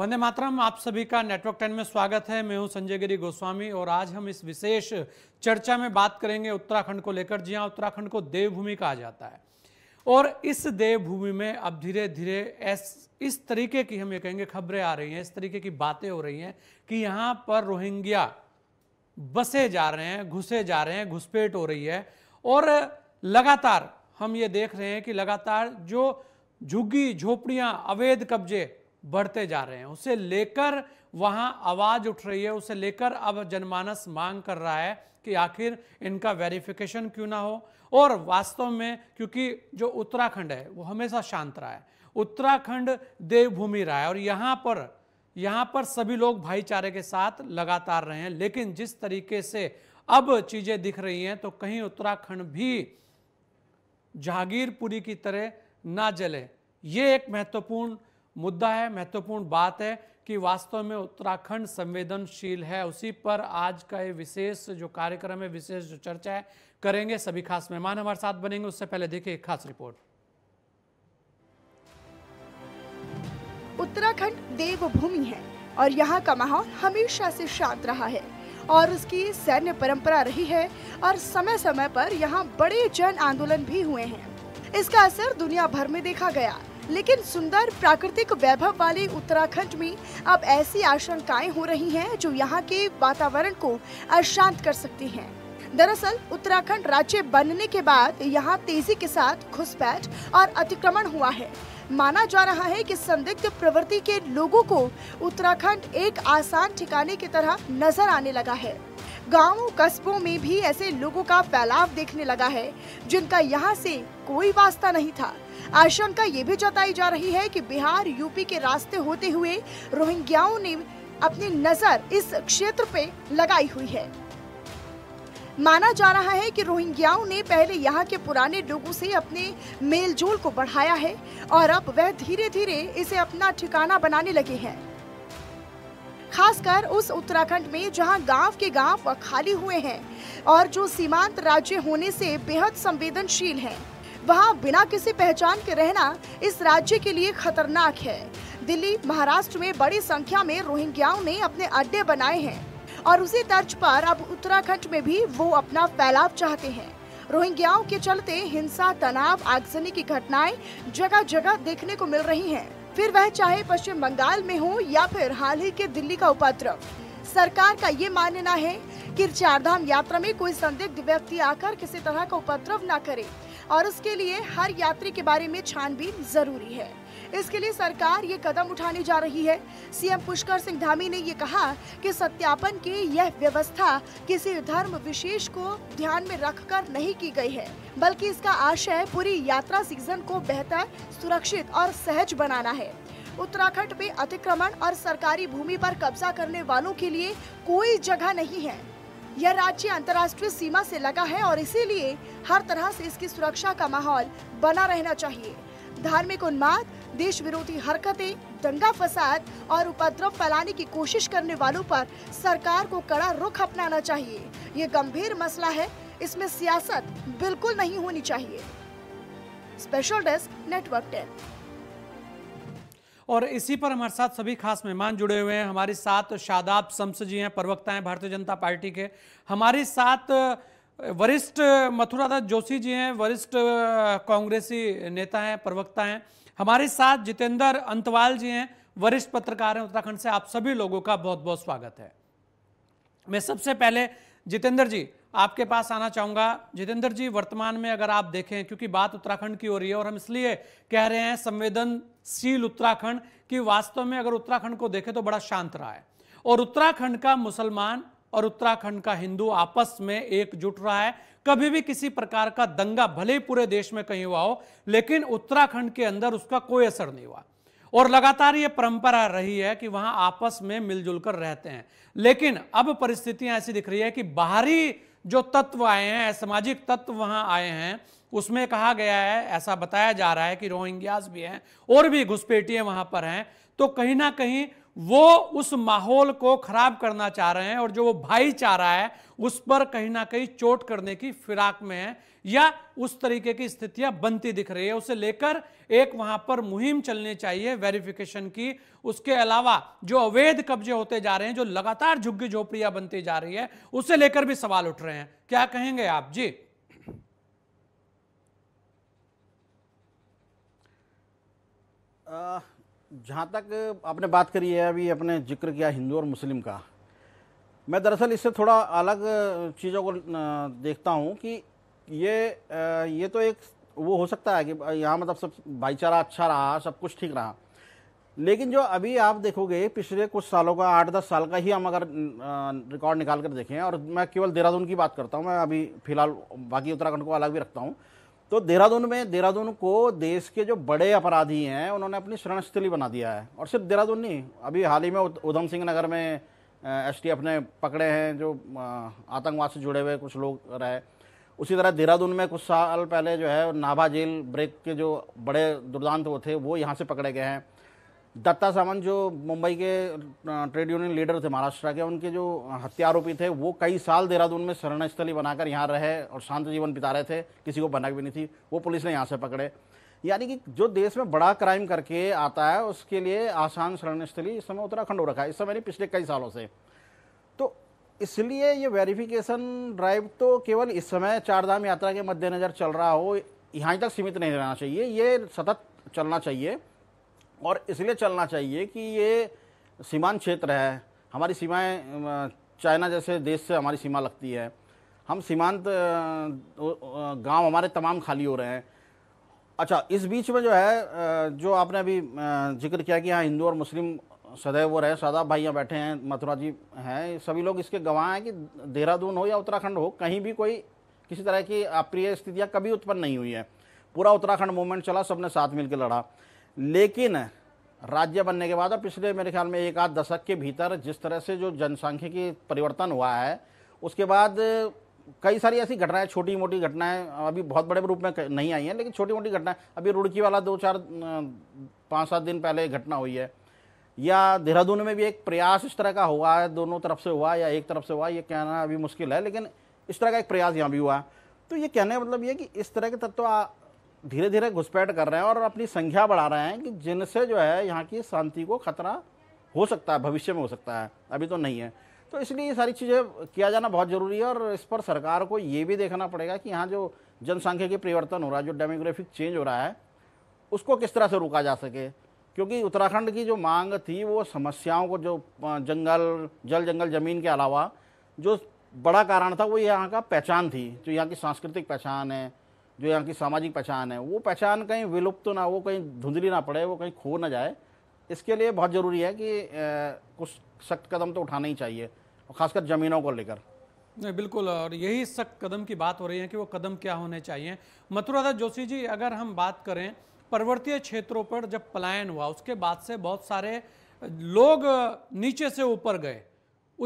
वंदे मातरम आप सभी का नेटवर्क टेन में स्वागत है मैं हूं संजय गिरी गोस्वामी और आज हम इस विशेष चर्चा में बात करेंगे उत्तराखंड को लेकर जी हाँ उत्तराखंड को देवभूमि कहा जाता है और इस देवभूमि में अब धीरे धीरे इस तरीके की हम ये कहेंगे खबरें आ रही हैं इस तरीके की बातें हो रही हैं कि यहाँ पर रोहिंग्या बसे जा रहे हैं घुसे जा रहे हैं घुसपेट हो रही है और लगातार हम ये देख रहे हैं कि लगातार जो झुग्गी झोपड़ियाँ अवैध कब्जे बढ़ते जा रहे हैं उसे लेकर वहाँ आवाज़ उठ रही है उसे लेकर अब जनमानस मांग कर रहा है कि आखिर इनका वेरिफिकेशन क्यों ना हो और वास्तव में क्योंकि जो उत्तराखंड है वो हमेशा शांत रहा है उत्तराखंड देवभूमि रहा है और यहाँ पर यहाँ पर सभी लोग भाईचारे के साथ लगातार रहे हैं लेकिन जिस तरीके से अब चीज़ें दिख रही हैं तो कहीं उत्तराखंड भी जहांगीरपुरी की तरह ना जले ये एक महत्वपूर्ण मुद्दा है महत्वपूर्ण बात है कि वास्तव में उत्तराखंड संवेदनशील है उसी पर आज का ये विशेष जो कार्यक्रम है विशेष जो चर्चा है करेंगे सभी खास मेहमान हमारे साथ बनेंगे उससे पहले देखिए एक खास रिपोर्ट उत्तराखंड देवभूमि है और यहाँ का माहौल हमेशा से शांत रहा है और उसकी सैन्य परंपरा रही है और समय समय पर यहाँ बड़े जन आंदोलन भी हुए हैं इसका असर दुनिया भर में देखा गया लेकिन सुंदर प्राकृतिक वैभव वाले उत्तराखंड में अब ऐसी आशंकाएं हो रही हैं जो यहाँ के वातावरण को अशांत कर सकती हैं दरअसल उत्तराखंड राज्य बनने के बाद यहाँ तेजी के साथ घुसपैठ और अतिक्रमण हुआ है माना जा रहा है कि संदिग्ध प्रवृत्ति के लोगों को उत्तराखंड एक आसान ठिकाने की तरह नजर आने लगा है गांवों कस्बों में भी ऐसे लोगों का फैलाव देखने लगा है जिनका यहाँ से कोई वास्ता नहीं था आशंका ये भी जताई जा रही है कि बिहार यूपी के रास्ते होते हुए रोहिंग्याओं ने अपनी नजर इस क्षेत्र पे लगाई हुई है माना जा रहा है कि रोहिंग्याओं ने पहले यहाँ के पुराने लोगों से अपने मेलजोल को बढ़ाया है और अब वह धीरे धीरे इसे अपना ठिकाना बनाने लगे हैं खासकर उस उत्तराखंड में जहां गांव के गांव खाली हुए हैं और जो सीमांत राज्य होने से बेहद संवेदनशील हैं वहां बिना किसी पहचान के रहना इस राज्य के लिए खतरनाक है दिल्ली महाराष्ट्र में बड़ी संख्या में रोहिंग्याओं ने अपने अड्डे बनाए हैं और उसी तर्ज पर अब उत्तराखंड में भी वो अपना फैलाव चाहते हैं रोहिंग्याओं के चलते हिंसा तनाव आगजनी की घटनाएं जगह जगह देखने को मिल रही हैं फिर वह चाहे पश्चिम बंगाल में हो या फिर हाल ही के दिल्ली का उपद्रव सरकार का ये मानना है कि चारधाम यात्रा में कोई संदिग्ध व्यक्ति आकर किसी तरह का उपद्रव न करे और उसके लिए हर यात्री के बारे में छानबीन जरूरी है इसके लिए सरकार ये कदम उठाने जा रही है सीएम पुष्कर सिंह धामी ने ये कहा कि सत्यापन की यह व्यवस्था किसी धर्म विशेष को ध्यान में रखकर नहीं की गई है बल्कि इसका आशय पूरी यात्रा सीजन को बेहतर सुरक्षित और सहज बनाना है उत्तराखंड में अतिक्रमण और सरकारी भूमि पर कब्जा करने वालों के लिए कोई जगह नहीं है यह राज्य अंतर्राष्ट्रीय सीमा से लगा है और इसीलिए हर तरह से इसकी सुरक्षा का माहौल बना रहना चाहिए धार्मिक उन्माद देश विरोधी हरकतें दंगा फसाद और उपद्रव फैलाने की कोशिश करने वालों पर सरकार को कड़ा रुख अपनाना चाहिए ये गंभीर मसला है इसमें सियासत बिल्कुल नहीं होनी चाहिए स्पेशल डेस्क नेटवर्क टेन और इसी पर हमारे साथ सभी खास मेहमान जुड़े हुए हैं हमारे साथ शादाब शम्स जी हैं प्रवक्ता हैं भारतीय जनता पार्टी के हमारे साथ वरिष्ठ मथुरा दास जोशी जी हैं वरिष्ठ कांग्रेसी नेता हैं प्रवक्ता हैं हमारे साथ जितेंद्र अंतवाल जी हैं वरिष्ठ पत्रकार हैं उत्तराखंड से आप सभी लोगों का बहुत बहुत स्वागत है मैं सबसे पहले जितेंद्र जी आपके पास आना चाहूँगा जितेंद्र जी वर्तमान में अगर आप देखें क्योंकि बात उत्तराखंड की हो रही है और हम इसलिए कह रहे हैं संवेदनशील उत्तराखंड कि वास्तव में अगर उत्तराखंड को देखें तो बड़ा शांत रहा है और उत्तराखंड का मुसलमान और उत्तराखंड का हिंदू आपस में एकजुट रहा है कभी भी किसी प्रकार का दंगा भले ही पूरे देश में कहीं हुआ हो लेकिन उत्तराखंड के अंदर उसका कोई असर नहीं हुआ और लगातार ये परंपरा रही है कि वहां आपस में मिलजुल कर रहते हैं लेकिन अब परिस्थितियां ऐसी दिख रही है कि बाहरी जो तत्व आए हैं सामाजिक तत्व वहाँ आए हैं उसमें कहा गया है ऐसा बताया जा रहा है कि रोहिंग्यास भी हैं और भी घुसपैठिए वहाँ पर हैं तो कहीं ना कहीं वो उस माहौल को खराब करना चाह रहे हैं और जो वो भाईचारा है उस पर कहीं ना कहीं चोट करने की फिराक में है या उस तरीके की स्थितियां बनती दिख रही है उसे लेकर एक वहां पर मुहिम चलनी चाहिए वेरिफिकेशन की उसके अलावा जो अवैध कब्जे होते जा रहे हैं जो लगातार झुग्गी झोपड़ियां बनती जा रही है उसे लेकर भी सवाल उठ रहे हैं क्या कहेंगे आप जी जहाँ तक आपने बात करी है अभी अपने जिक्र किया हिंदू और मुस्लिम का मैं दरअसल इससे थोड़ा अलग चीज़ों को देखता हूँ कि ये ये तो एक वो हो सकता है कि यहाँ मतलब सब भाईचारा अच्छा रहा सब कुछ ठीक रहा लेकिन जो अभी आप देखोगे पिछले कुछ सालों का आठ दस साल का ही हम अगर रिकॉर्ड निकाल कर देखें और मैं केवल देहरादून की बात करता हूँ मैं अभी फिलहाल बाकी उत्तराखंड को अलग भी रखता हूँ तो देहरादून में देहरादून को देश के जो बड़े अपराधी हैं उन्होंने अपनी शरणस्थली बना दिया है और सिर्फ देहरादून नहीं अभी हाल ही में ऊधम सिंह नगर में एस ने पकड़े हैं जो आतंकवाद से जुड़े हुए कुछ लोग रहे उसी तरह देहरादून में कुछ साल पहले जो है नाभा जेल ब्रेक के जो बड़े दुर्दांत वो थे वो यहाँ से पकड़े गए हैं दत्ता सामंत जो मुंबई के ट्रेड यूनियन लीडर थे महाराष्ट्र के उनके जो हत्यारोपी थे वो कई साल देहरादून में शरणस्थली बनाकर यहाँ रहे और शांत जीवन बिता रहे थे किसी को भनक भी नहीं थी वो पुलिस ने यहाँ से पकड़े यानी कि जो देश में बड़ा क्राइम करके आता है उसके लिए आसान शरणस्थली इस समय उत्तराखंड हो रखा है इस समय नहीं पिछले कई सालों से इसलिए ये वेरिफिकेशन ड्राइव तो केवल इस समय चारधाम यात्रा के मद्देनज़र चल रहा हो यहाँ तक सीमित नहीं रहना चाहिए ये सतत चलना चाहिए और इसलिए चलना चाहिए कि ये सीमांत क्षेत्र है हमारी सीमाएं चाइना जैसे देश से हमारी सीमा लगती है हम सीमांत गांव हमारे तमाम खाली हो रहे हैं अच्छा इस बीच में जो है जो आपने अभी जिक्र किया कि यहाँ हिंदू और मुस्लिम सदैव वो रहे सादा भाइयाँ बैठे हैं मथुरा जी हैं सभी लोग इसके गवाह हैं कि देहरादून हो या उत्तराखंड हो कहीं भी कोई किसी तरह की अप्रिय स्थितियाँ कभी उत्पन्न नहीं हुई है पूरा उत्तराखंड मूवमेंट चला सबने साथ मिलकर लड़ा लेकिन राज्य बनने के बाद और पिछले मेरे ख्याल में एक आध दशक के भीतर जिस तरह से जो की परिवर्तन हुआ है उसके बाद कई सारी ऐसी घटनाएं छोटी मोटी घटनाएं अभी बहुत बड़े रूप में नहीं आई हैं लेकिन छोटी मोटी घटनाएं अभी रुड़की वाला दो चार पाँच सात दिन पहले घटना हुई है या देहरादून में भी एक प्रयास इस तरह का हुआ है दोनों तरफ से हुआ या एक तरफ से हुआ ये कहना अभी मुश्किल है लेकिन इस तरह का एक प्रयास यहाँ भी हुआ तो ये कहने का मतलब ये कि इस तरह के तत्व धीरे धीरे घुसपैठ कर रहे हैं और अपनी संख्या बढ़ा रहे हैं कि जिनसे जो है यहाँ की शांति को खतरा हो सकता है भविष्य में हो सकता है अभी तो नहीं है तो इसलिए ये सारी चीज़ें किया जाना बहुत ज़रूरी है और इस पर सरकार को ये भी देखना पड़ेगा कि यहाँ जो जनसंख्या के परिवर्तन हो रहा है जो डेमोग्राफिक चेंज हो रहा है उसको किस तरह से रोका जा सके क्योंकि उत्तराखंड की जो मांग थी वो समस्याओं को जो जंगल जल जंगल ज़मीन के अलावा जो बड़ा कारण था वो यहाँ का पहचान थी जो यहाँ की सांस्कृतिक पहचान है जो यहाँ की सामाजिक पहचान है वो पहचान कहीं विलुप्त तो ना हो कहीं धुंधली ना पड़े वो कहीं खो ना जाए इसके लिए बहुत ज़रूरी है कि कुछ सख्त कदम तो उठाना ही चाहिए और ख़ासकर ज़मीनों को लेकर नहीं बिल्कुल और यही सख्त कदम की बात हो रही है कि वो कदम क्या होने चाहिए मथुरादास जोशी जी अगर हम बात करें पर्वतीय क्षेत्रों पर जब पलायन हुआ उसके बाद से बहुत सारे लोग नीचे से ऊपर गए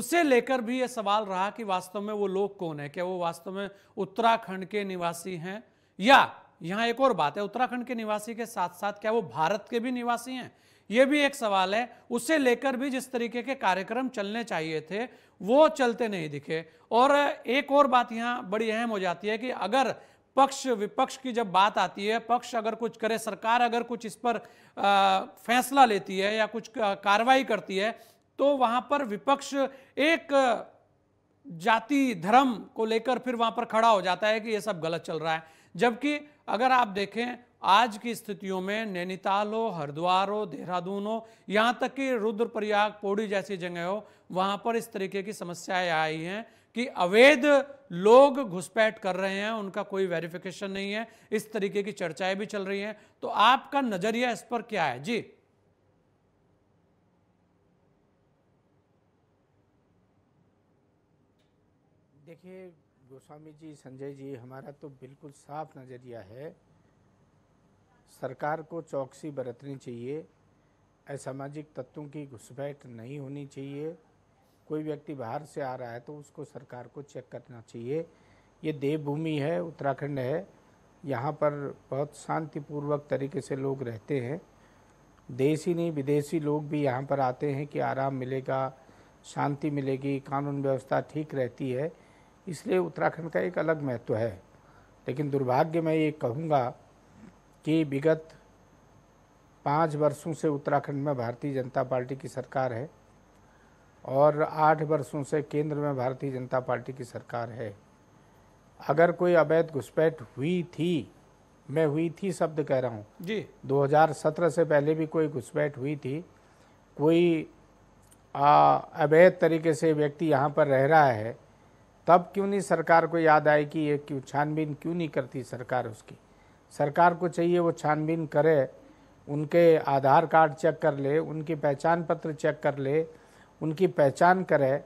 उससे लेकर भी ये सवाल रहा कि वास्तव में वो लोग कौन है क्या वो वास्तव में उत्तराखंड के निवासी हैं या यहाँ एक और बात है उत्तराखंड के निवासी के साथ साथ क्या वो भारत के भी निवासी हैं ये भी एक सवाल है उससे लेकर भी जिस तरीके के कार्यक्रम चलने चाहिए थे वो चलते नहीं दिखे और एक और बात यहाँ बड़ी अहम हो जाती है कि अगर पक्ष विपक्ष की जब बात आती है पक्ष अगर कुछ करे सरकार अगर कुछ इस पर फैसला लेती है या कुछ कार्रवाई करती है तो वहां पर विपक्ष एक जाति धर्म को लेकर फिर वहां पर खड़ा हो जाता है कि ये सब गलत चल रहा है जबकि अगर आप देखें आज की स्थितियों में नैनीताल हो हरिद्वार हो देहरादून हो यहाँ तक कि रुद्रप्रयाग पौड़ी जैसी जगह हो वहाँ पर इस तरीके की समस्याएं आई हैं कि अवैध लोग घुसपैठ कर रहे हैं उनका कोई वेरिफिकेशन नहीं है इस तरीके की चर्चाएं भी चल रही हैं तो आपका नजरिया इस पर क्या है जी देखिए गोस्वामी जी संजय जी हमारा तो बिल्कुल साफ नज़रिया है सरकार को चौकसी बरतनी चाहिए असामाजिक तत्वों की घुसपैठ नहीं होनी चाहिए कोई व्यक्ति बाहर से आ रहा है तो उसको सरकार को चेक करना चाहिए ये देवभूमि है उत्तराखंड है यहाँ पर बहुत शांतिपूर्वक तरीके से लोग रहते हैं देसी नहीं विदेशी लोग भी यहाँ पर आते हैं कि आराम मिलेगा शांति मिलेगी कानून व्यवस्था ठीक रहती है इसलिए उत्तराखंड का एक अलग महत्व है लेकिन दुर्भाग्य मैं ये कहूँगा कि विगत पाँच वर्षों से उत्तराखंड में भारतीय जनता पार्टी की सरकार है और आठ वर्षों से केंद्र में भारतीय जनता पार्टी की सरकार है अगर कोई अवैध घुसपैठ हुई थी मैं हुई थी शब्द कह रहा हूँ जी 2017 से पहले भी कोई घुसपैठ हुई थी कोई अवैध तरीके से व्यक्ति यहाँ पर रह रहा है तब क्यों नहीं सरकार को याद आए कि ये क्यों छानबीन क्यों नहीं करती सरकार उसकी सरकार को चाहिए वो छानबीन करे उनके आधार कार्ड चेक कर ले उनकी पहचान पत्र चेक कर ले उनकी पहचान करें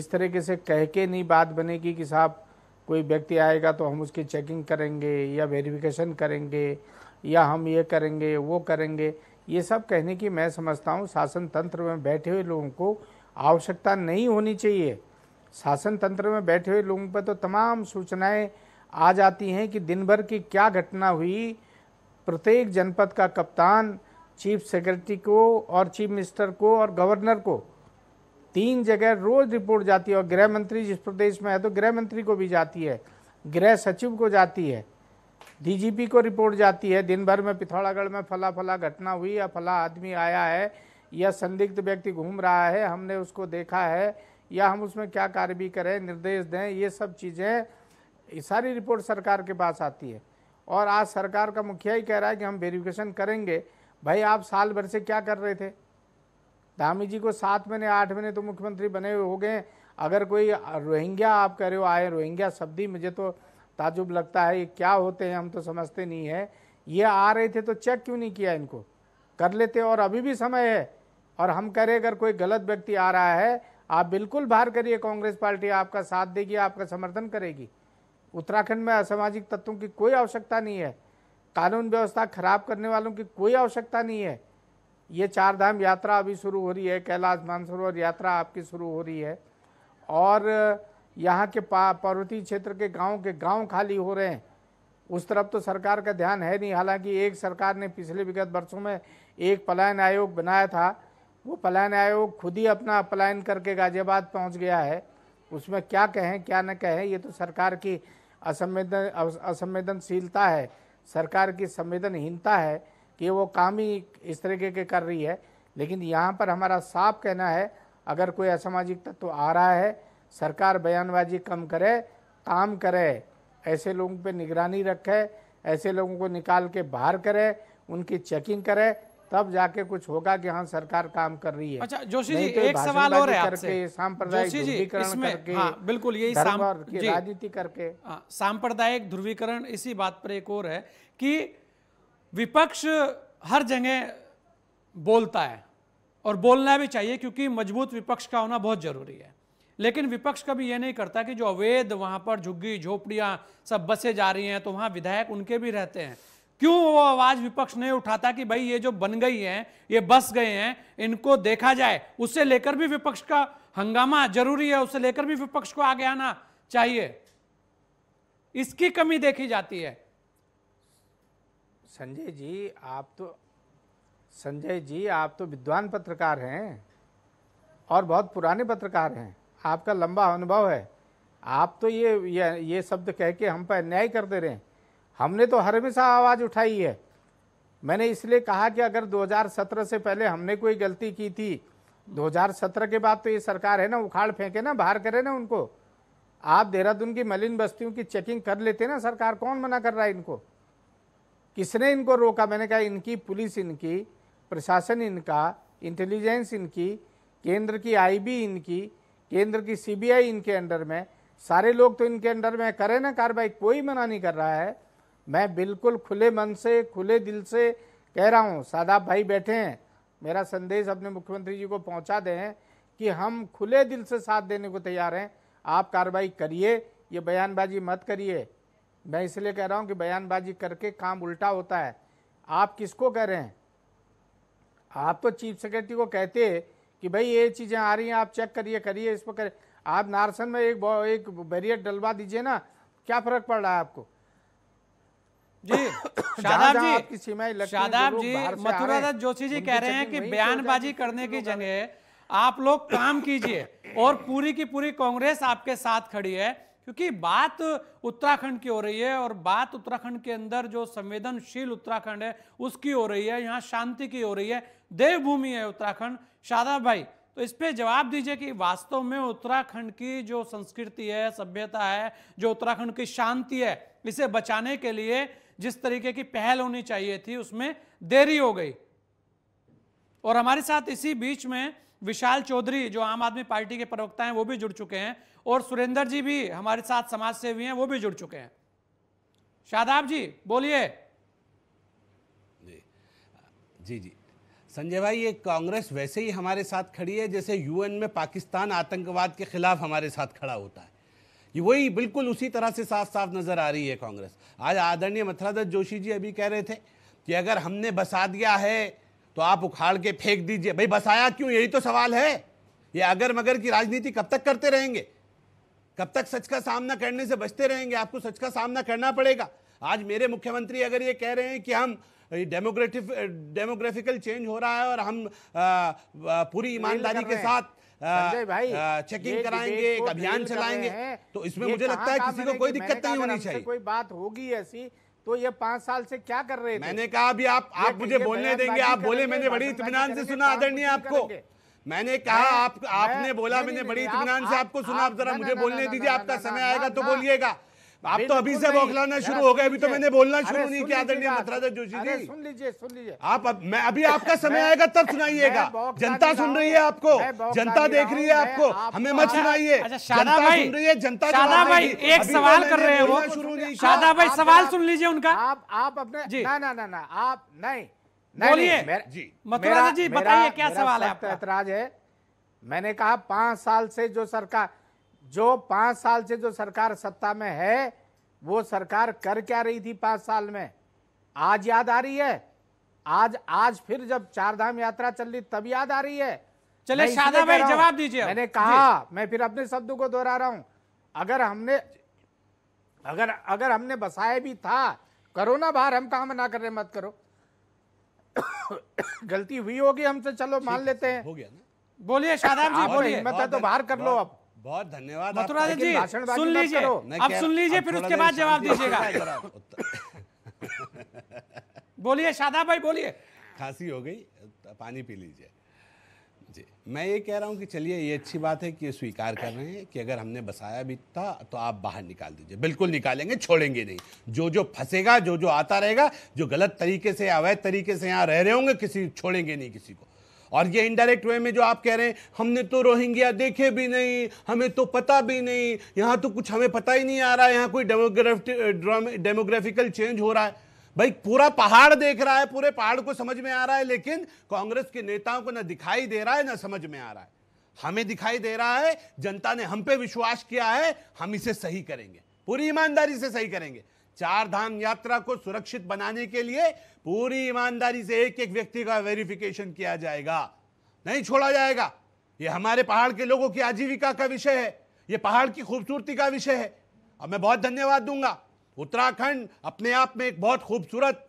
इस तरीके से कह के नहीं बात बनेगी कि साहब कोई व्यक्ति आएगा तो हम उसकी चेकिंग करेंगे या वेरिफिकेशन करेंगे या हम ये करेंगे वो करेंगे ये सब कहने की मैं समझता हूँ शासन तंत्र में बैठे हुए लोगों को आवश्यकता नहीं होनी चाहिए शासन तंत्र में बैठे हुए लोगों पर तो तमाम सूचनाएं आ जाती हैं कि दिन भर की क्या घटना हुई प्रत्येक जनपद का कप्तान चीफ सेक्रेटरी को और चीफ मिनिस्टर को और गवर्नर को तीन जगह रोज रिपोर्ट जाती है और गृह मंत्री जिस प्रदेश में है तो गृह मंत्री को भी जाती है गृह सचिव को जाती है डीजीपी को रिपोर्ट जाती है दिन भर में पिथौरागढ़ में फला फला घटना हुई या फला आदमी आया है या संदिग्ध व्यक्ति घूम रहा है हमने उसको देखा है या हम उसमें क्या कार्य भी करें निर्देश दें ये सब चीज़ें सारी रिपोर्ट सरकार के पास आती है और आज सरकार का मुखिया ही कह रहा है कि हम वेरिफिकेशन करेंगे भाई आप साल भर से क्या कर रहे थे धामी जी को सात महीने आठ महीने तो मुख्यमंत्री बने हुए हो गए अगर कोई रोहिंग्या आप कह रहे हो आए रोहिंग्या शब्दी मुझे तो ताजुब लगता है ये क्या होते हैं हम तो समझते नहीं है ये आ रहे थे तो चेक क्यों नहीं किया इनको कर लेते और अभी भी समय है और हम कह रहे अगर कोई गलत व्यक्ति आ रहा है आप बिल्कुल बाहर करिए कांग्रेस पार्टी आपका साथ देगी आपका समर्थन करेगी उत्तराखंड में असामाजिक तत्वों की कोई आवश्यकता नहीं है कानून व्यवस्था खराब करने वालों की कोई आवश्यकता नहीं है ये चार धाम यात्रा अभी शुरू हो रही है कैलाश मानसरोवर यात्रा आपकी शुरू हो रही है और यहाँ के पर्वतीय क्षेत्र के गांव के गांव खाली हो रहे हैं उस तरफ तो सरकार का ध्यान है नहीं हालांकि एक सरकार ने पिछले विगत वर्षों में एक पलायन आयोग बनाया था वो पलायन आयोग खुद ही अपना पलायन करके गाजियाबाद पहुँच गया है उसमें क्या कहें क्या न कहें ये तो सरकार की असंवेदन असंवेदनशीलता है सरकार की संवेदनहीनता है कि वो काम ही इस तरीके के कर रही है लेकिन यहाँ पर हमारा साफ कहना है अगर कोई असामाजिक तत्व आ रहा है सरकार बयानबाजी कम करे काम करे ऐसे लोगों पे निगरानी रखे ऐसे लोगों को निकाल के बाहर करे उनकी चेकिंग करे तब जाके कुछ होगा कि हाँ सरकार काम कर रही है अच्छा जोशी जी तो एक सवाल और है आपसे सांप्रदायिक ध्रुवीकरण करके हाँ, बिल्कुल यही राजनीति करके हाँ, सांप्रदायिक ध्रुवीकरण इसी बात पर एक और है कि विपक्ष हर जगह बोलता है और बोलना भी चाहिए क्योंकि मजबूत विपक्ष का होना बहुत ज़रूरी है लेकिन विपक्ष कभी यह नहीं करता कि जो अवैध वहां पर झुग्गी झोपड़ियां सब बसें जा रही हैं तो वहां विधायक उनके भी रहते हैं क्यों वो आवाज़ विपक्ष नहीं उठाता कि भाई ये जो बन गई हैं ये बस गए हैं इनको देखा जाए उससे लेकर भी विपक्ष का हंगामा जरूरी है उससे लेकर भी विपक्ष को आगे आना चाहिए इसकी कमी देखी जाती है संजय जी आप तो संजय जी आप तो विद्वान पत्रकार हैं और बहुत पुराने पत्रकार हैं आपका लंबा अनुभव है आप तो ये ये, ये शब्द कह के हम पर अन्याय करते रहे हमने तो हर हमेशा आवाज़ उठाई है मैंने इसलिए कहा कि अगर 2017 से पहले हमने कोई गलती की थी 2017 के बाद तो ये सरकार है ना उखाड़ फेंके ना बाहर करे ना उनको आप देहरादून की मलिन बस्तियों की चेकिंग कर लेते ना सरकार कौन मना कर रहा है इनको किसने इनको रोका मैंने कहा इनकी पुलिस इनकी प्रशासन इनका इंटेलिजेंस इनकी केंद्र की आईबी इनकी केंद्र की सीबीआई इनके अंडर में सारे लोग तो इनके अंडर में करें ना कार्रवाई कोई मना नहीं कर रहा है मैं बिल्कुल खुले मन से खुले दिल से कह रहा हूँ सादाब भाई बैठे हैं मेरा संदेश अपने मुख्यमंत्री जी को पहुँचा दें कि हम खुले दिल से साथ देने को तैयार हैं आप कार्रवाई करिए ये बयानबाजी मत करिए मैं इसलिए कह रहा हूं कि बयानबाजी करके काम उल्टा होता है आप किसको कह रहे हैं आप तो चीफ सेक्रेटरी को कहते कि भाई ये चीज़ें आ रही हैं आप चेक करिए करिए इस पर आप नारसन में एक एक बैरियर डलवा दीजिए ना क्या फर्क पड़ रहा है आपको जी शादाब जी आपकी सीमाएं शादाब जी मथुरा दत्त जोशी जी कह रहे हैं कि बयानबाजी करने की जगह आप लोग काम कीजिए और पूरी की पूरी कांग्रेस आपके साथ खड़ी है क्योंकि बात उत्तराखंड की हो रही है और बात उत्तराखंड के अंदर जो संवेदनशील उत्तराखंड है उसकी हो रही है यहाँ शांति की हो रही है देवभूमि है उत्तराखंड शादा भाई तो इस पर जवाब दीजिए कि वास्तव में उत्तराखंड की जो संस्कृति है सभ्यता है जो उत्तराखंड की शांति है इसे बचाने के लिए जिस तरीके की पहल होनी चाहिए थी उसमें देरी हो गई और हमारे साथ इसी बीच में विशाल चौधरी जो आम आदमी पार्टी के प्रवक्ता हैं वो भी जुड़ चुके हैं और सुरेंद्र जी भी हमारे साथ समाज सेवी हैं वो भी जुड़ चुके हैं शादाब जी बोलिए जी जी संजय भाई ये कांग्रेस वैसे ही हमारे साथ खड़ी है जैसे यूएन में पाकिस्तान आतंकवाद के खिलाफ हमारे साथ खड़ा होता है ये वही बिल्कुल उसी तरह से साफ साफ नज़र आ रही है कांग्रेस आज आदरणीय मथुरा जोशी जी अभी कह रहे थे कि अगर हमने बसा दिया है तो आप उखाड़ के फेंक दीजिए भाई बस आया क्यों यही तो सवाल है ये अगर मगर की राजनीति कब तक करते रहेंगे कब तक सच का सामना करने से बचते रहेंगे आपको सच का सामना करना पड़ेगा आज मेरे मुख्यमंत्री अगर ये कह रहे हैं कि हम डेमोग्रेटिव डेमोग्राफिकल चेंज हो रहा है और हम आ, पूरी ईमानदारी के साथ भाई चेकिंग कराएंगे एक अभियान चलाएंगे तो इसमें मुझे लगता है किसी को कोई दिक्कत नहीं होनी चाहिए कोई बात होगी ऐसी तो ये पांच साल से क्या कर रहे थे मैंने कहा अभी आप आप मुझे बोलने देंगे आप बोले मैंने बड़ी इतमान से सुना आदरणीय आपको मैंने कहा आप आपने बोला मैंने बड़ी इतमान से आपको सुना आप जरा मुझे बोलने दीजिए आपका समय आएगा तो बोलिएगा आप तो अभी से बौखलाना शुरू हो गए अभी तो मैंने बोलना शुरू नहीं किया आदरणीय मथुराधर जोशी जी सुन लीजिए सुन लीजिए आप मैं अभी आपका समय आएगा तब सुनाइएगा जनता सुन रही है आपको जनता देख रही है आपको हमें मत अच्छा, सुनाइए अच्छा, जनता शादा भाई एक तो सवाल कर रहे हैं वो शादा भाई सवाल सुन लीजिए उनका आप आप अपने जी ना ना ना ना आप नहीं बोलिए जी मथुरा जी बताइए क्या सवाल है आपका ऐतराज है मैंने कहा पांच साल से जो सरकार जो पांच साल से जो सरकार सत्ता में है वो सरकार कर क्या रही थी पांच साल में आज याद आ रही है आज आज फिर जब चार धाम यात्रा चल रही तब याद आ रही है चले शादा भाई जवाब दीजिए मैंने कहा मैं फिर अपने शब्दों को दोहरा रहा हूं अगर हमने अगर अगर हमने बसाया भी था करो ना बाहर हम कहा मना कर रहे मत करो गलती हुई होगी हमसे चलो मान लेते हैं हो गया बोलिए शादाब जी हाँ, बोलिए हिम्मत है तो हाँ, बाहर कर लो अब बहुत धन्यवाद मथुरा जी सुन लीजिए अब सुन लीजिए फिर उसके बाद जवाब दीजिएगा बोलिए शादा भाई बोलिए खांसी हो गई पानी पी लीजिए जी मैं ये कह रहा हूँ कि चलिए ये अच्छी बात है कि ये स्वीकार कर रहे हैं कि अगर हमने बसाया भी था तो आप बाहर निकाल दीजिए बिल्कुल निकालेंगे छोड़ेंगे नहीं जो जो फंसेगा जो जो आता रहेगा जो गलत तरीके से अवैध तरीके से यहाँ रह रहे होंगे किसी छोड़ेंगे नहीं किसी को और ये इनडायरेक्ट वे में जो आप कह रहे हैं हमने तो रोहिंग्या देखे भी नहीं हमें तो पता भी नहीं यहाँ तो कुछ हमें पता ही नहीं आ रहा है यहाँ कोई डेमोग्राफिक डेमोग्राफिकल चेंज हो रहा है भाई पूरा पहाड़ देख रहा है पूरे पहाड़ को समझ में आ रहा है लेकिन कांग्रेस के नेताओं को ना दिखाई दे रहा है ना समझ में आ रहा है हमें दिखाई दे रहा है जनता ने हम पे विश्वास किया है हम इसे सही करेंगे पूरी ईमानदारी से सही करेंगे चार धाम यात्रा को सुरक्षित बनाने के लिए पूरी ईमानदारी से एक एक व्यक्ति का वेरिफिकेशन किया जाएगा नहीं छोड़ा जाएगा ये हमारे पहाड़ के लोगों की आजीविका का विषय है ये पहाड़ की खूबसूरती का विषय है अब मैं बहुत धन्यवाद दूंगा उत्तराखंड अपने आप में एक बहुत खूबसूरत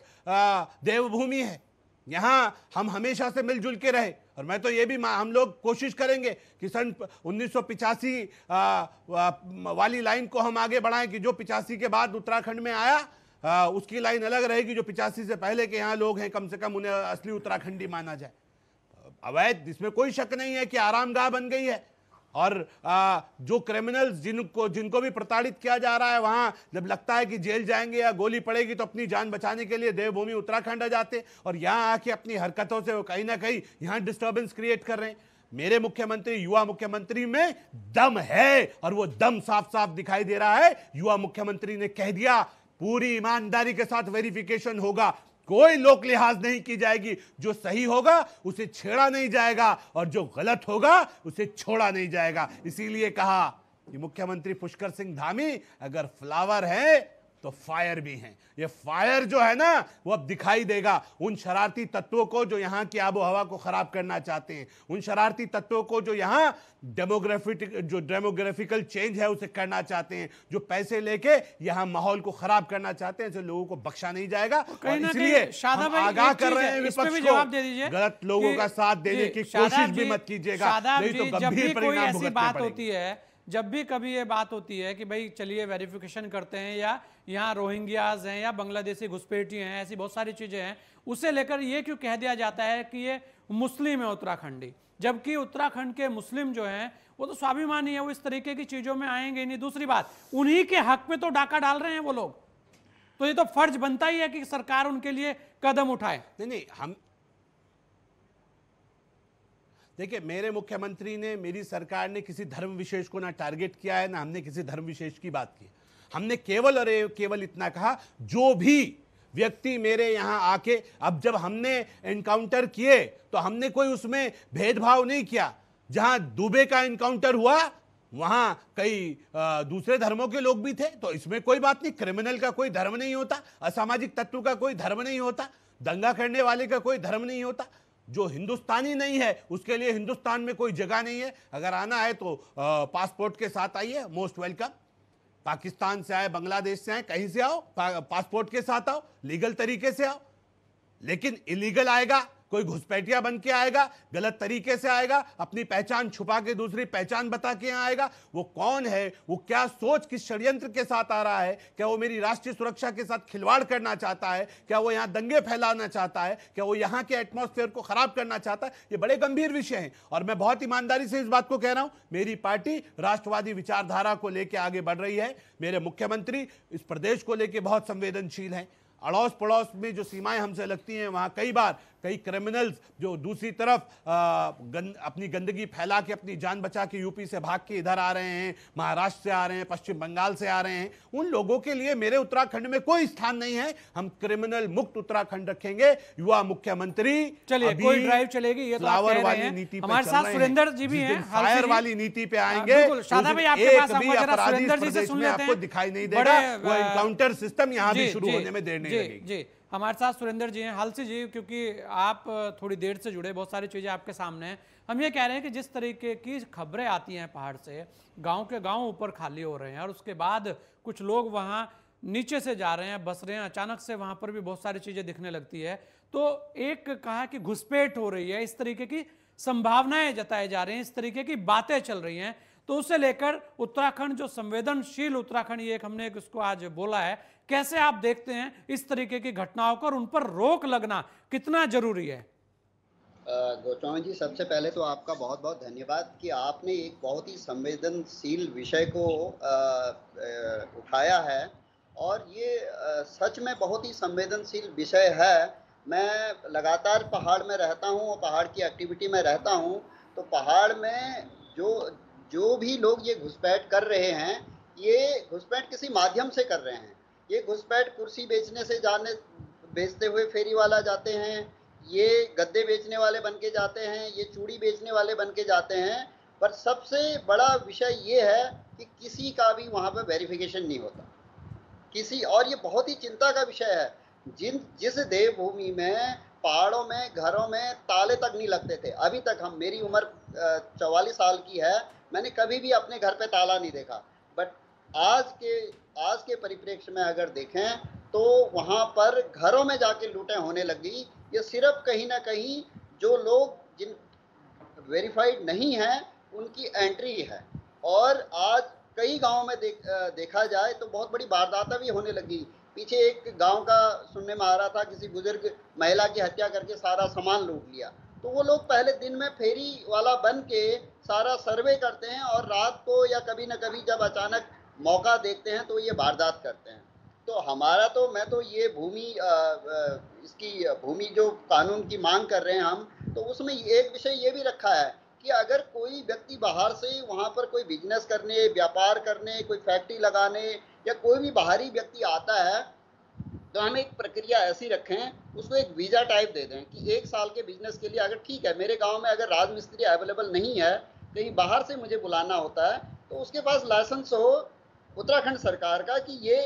देवभूमि है यहाँ हम हमेशा से मिलजुल के रहे और मैं तो ये भी हम लोग कोशिश करेंगे कि सन उन्नीस वाली लाइन को हम आगे बढ़ाएं कि जो पिचासी के बाद उत्तराखंड में आया आ, उसकी लाइन अलग रहेगी जो पिचासी से पहले के यहाँ लोग हैं कम से कम उन्हें असली उत्तराखंडी माना जाए अवैध इसमें कोई शक नहीं है कि आरामगाह बन गई है और आ, जो क्रिमिनल्स जिनको जिनको भी प्रताड़ित किया जा रहा है वहाँ जब लगता है कि जेल जाएंगे या गोली पड़ेगी तो अपनी जान बचाने के लिए देवभूमि उत्तराखंड आ जाते और यहाँ आके अपनी हरकतों से वो कहीं ना कहीं यहाँ डिस्टर्बेंस क्रिएट कर रहे हैं मेरे मुख्यमंत्री युवा मुख्यमंत्री में दम है और वो दम साफ साफ दिखाई दे रहा है युवा मुख्यमंत्री ने कह दिया पूरी ईमानदारी के साथ वेरिफिकेशन होगा कोई लोक लिहाज नहीं की जाएगी जो सही होगा उसे छेड़ा नहीं जाएगा और जो गलत होगा उसे छोड़ा नहीं जाएगा इसीलिए कहा कि मुख्यमंत्री पुष्कर सिंह धामी अगर फ्लावर है तो फायर भी हैं ये फायर जो है ना वो अब दिखाई देगा उन शरारती तत्वों को जो यहाँ की आबो हवा को ख़राब करना चाहते हैं उन शरारती तत्वों को जो यहाँ डेमोग्राफिक जो डेमोग्राफिकल चेंज है उसे करना चाहते हैं जो पैसे लेके यहाँ माहौल को ख़राब करना चाहते हैं जो लोगों को बख्शा नहीं जाएगा इसलिए आगाह कर रहे हैं विपक्ष को गलत लोगों का साथ देने की कोशिश भी मत कीजिएगा नहीं तो गंभीर परिणाम होती है जब भी कभी ये बात होती है कि भाई चलिए वेरिफिकेशन करते हैं या यहाँ रोहिंग्याज हैं या बांग्लादेशी घुसपैठी हैं ऐसी बहुत सारी चीज़ें हैं उसे लेकर ये क्यों कह दिया जाता है कि ये मुस्लिम है उत्तराखंडी जबकि उत्तराखंड के मुस्लिम जो हैं वो तो स्वाभिमानी है वो इस तरीके की चीज़ों में आएंगे नहीं दूसरी बात उन्हीं के हक में तो डाका डाल रहे हैं वो लोग तो ये तो फर्ज बनता ही है कि सरकार उनके लिए कदम उठाए नहीं नहीं हम देखिए मेरे मुख्यमंत्री ने मेरी सरकार ने किसी धर्म विशेष को ना टारगेट किया है ना हमने किसी धर्म विशेष की बात की हमने केवल और केवल इतना कहा जो भी व्यक्ति मेरे यहाँ आके अब जब हमने एनकाउंटर किए तो हमने कोई उसमें भेदभाव नहीं किया जहाँ दुबे का एनकाउंटर हुआ वहाँ कई दूसरे धर्मों के लोग भी थे तो इसमें कोई बात नहीं क्रिमिनल का कोई धर्म नहीं होता असामाजिक तत्व का कोई धर्म नहीं होता दंगा करने वाले का कोई धर्म नहीं होता जो हिंदुस्तानी नहीं है उसके लिए हिंदुस्तान में कोई जगह नहीं है अगर आना है तो पासपोर्ट के साथ आइए मोस्ट वेलकम पाकिस्तान से आए बांग्लादेश से आए कहीं से आओ पा, पासपोर्ट के साथ आओ लीगल तरीके से आओ लेकिन इलीगल आएगा कोई घुसपैठिया बन के आएगा गलत तरीके से आएगा अपनी पहचान छुपा के दूसरी पहचान बता के आएगा वो कौन है वो क्या सोच किस षड्यंत्र के साथ आ रहा है क्या वो मेरी राष्ट्रीय सुरक्षा के साथ खिलवाड़ करना चाहता है क्या वो यहाँ दंगे फैलाना चाहता है क्या वो यहाँ के एटमोसफेयर को खराब करना चाहता है ये बड़े गंभीर विषय हैं और मैं बहुत ईमानदारी से इस बात को कह रहा हूँ मेरी पार्टी राष्ट्रवादी विचारधारा को लेकर आगे बढ़ रही है मेरे मुख्यमंत्री इस प्रदेश को लेकर बहुत संवेदनशील हैं अड़ोस पड़ोस में जो सीमाएं हमसे लगती हैं वहाँ कई बार कई क्रिमिनल्स जो दूसरी तरफ गंद, अपनी गंदगी फैला के अपनी जान बचा के यूपी से भाग के इधर आ रहे हैं महाराष्ट्र से आ रहे हैं पश्चिम बंगाल से आ रहे हैं उन लोगों के लिए मेरे उत्तराखंड में कोई स्थान नहीं है हम क्रिमिनल मुक्त उत्तराखंड रखेंगे युवा मुख्यमंत्री चलिए कोई ड्राइव चलेगी ये फ्लावर वाली नीति हमारे साथ सुरेंद्र जी भी हैं फायर वाली नीति पे हाँ, आएंगे आपको दिखाई नहीं देगा वो एनकाउंटर सिस्टम यहाँ भी शुरू होने में देर नहीं लगेगी हमारे साथ सुरेंद्र जी हैं हालसी जी क्योंकि आप थोड़ी देर से जुड़े बहुत सारी चीज़ें आपके सामने हैं हम ये कह रहे हैं कि जिस तरीके की खबरें आती हैं पहाड़ से गांव के गांव ऊपर खाली हो रहे हैं और उसके बाद कुछ लोग वहाँ नीचे से जा रहे हैं बस रहे हैं अचानक से वहाँ पर भी बहुत सारी चीज़ें दिखने लगती है तो एक कहा कि घुसपैठ हो रही है इस तरीके की संभावनाएं जताई जा रही हैं इस तरीके की बातें चल रही हैं तो उसे लेकर उत्तराखंड जो संवेदनशील उत्तराखंड ये हमने उसको आज बोला है कैसे आप देखते हैं इस तरीके की घटनाओं को और उन पर रोक लगना कितना जरूरी है गोस्वामी जी सबसे पहले तो आपका बहुत बहुत धन्यवाद कि आपने एक बहुत ही संवेदनशील विषय को उठाया है और ये सच में बहुत ही संवेदनशील विषय है मैं लगातार पहाड़ में रहता हूँ और पहाड़ की एक्टिविटी में रहता हूँ तो पहाड़ में जो जो भी लोग ये घुसपैठ कर रहे हैं ये घुसपैठ किसी माध्यम से कर रहे हैं ये घुसपैठ कुर्सी बेचने से जाने बेचते हुए फेरी वाला जाते हैं ये गद्दे बेचने वाले बन के जाते हैं ये चूड़ी बेचने वाले बन के जाते हैं पर सबसे बड़ा विषय ये है कि किसी का भी वहाँ पर वेरिफिकेशन नहीं होता किसी और ये बहुत ही चिंता का विषय है जिन जिस देवभूमि में पहाड़ों में घरों में ताले तक नहीं लगते थे अभी तक हम मेरी उम्र चौवालीस साल की है मैंने कभी भी अपने घर पे ताला नहीं देखा बट आज के आज के परिप्रेक्ष्य में अगर देखें तो वहाँ पर घरों में जाके लूटें होने लगी ये सिर्फ कहीं ना कहीं जो लोग जिन वेरीफाइड नहीं हैं उनकी एंट्री है और आज कई गाँव में देख, देखा जाए तो बहुत बड़ी वारदात भी होने लगी पीछे एक गांव का सुनने में आ रहा था किसी बुजुर्ग महिला की हत्या करके सारा सामान लूट लिया तो वो लोग पहले दिन में फेरी वाला बन के सारा सर्वे करते हैं और रात को या कभी ना कभी जब अचानक मौका देखते हैं तो ये वारदात करते हैं तो हमारा तो मैं तो ये भूमि इसकी भूमि जो कानून की मांग कर रहे हैं हम तो उसमें एक विषय ये भी रखा है कि अगर कोई व्यक्ति बाहर से वहाँ पर कोई बिजनेस करने व्यापार करने कोई फैक्ट्री लगाने या कोई भी बाहरी व्यक्ति आता है तो हम एक प्रक्रिया ऐसी रखें उसको एक वीज़ा टाइप दे दें कि एक साल के बिजनेस के लिए अगर ठीक है मेरे गांव में अगर राजमिस्त्री अवेलेबल नहीं है कहीं बाहर से मुझे बुलाना होता है तो उसके पास लाइसेंस हो उत्तराखंड सरकार का कि ये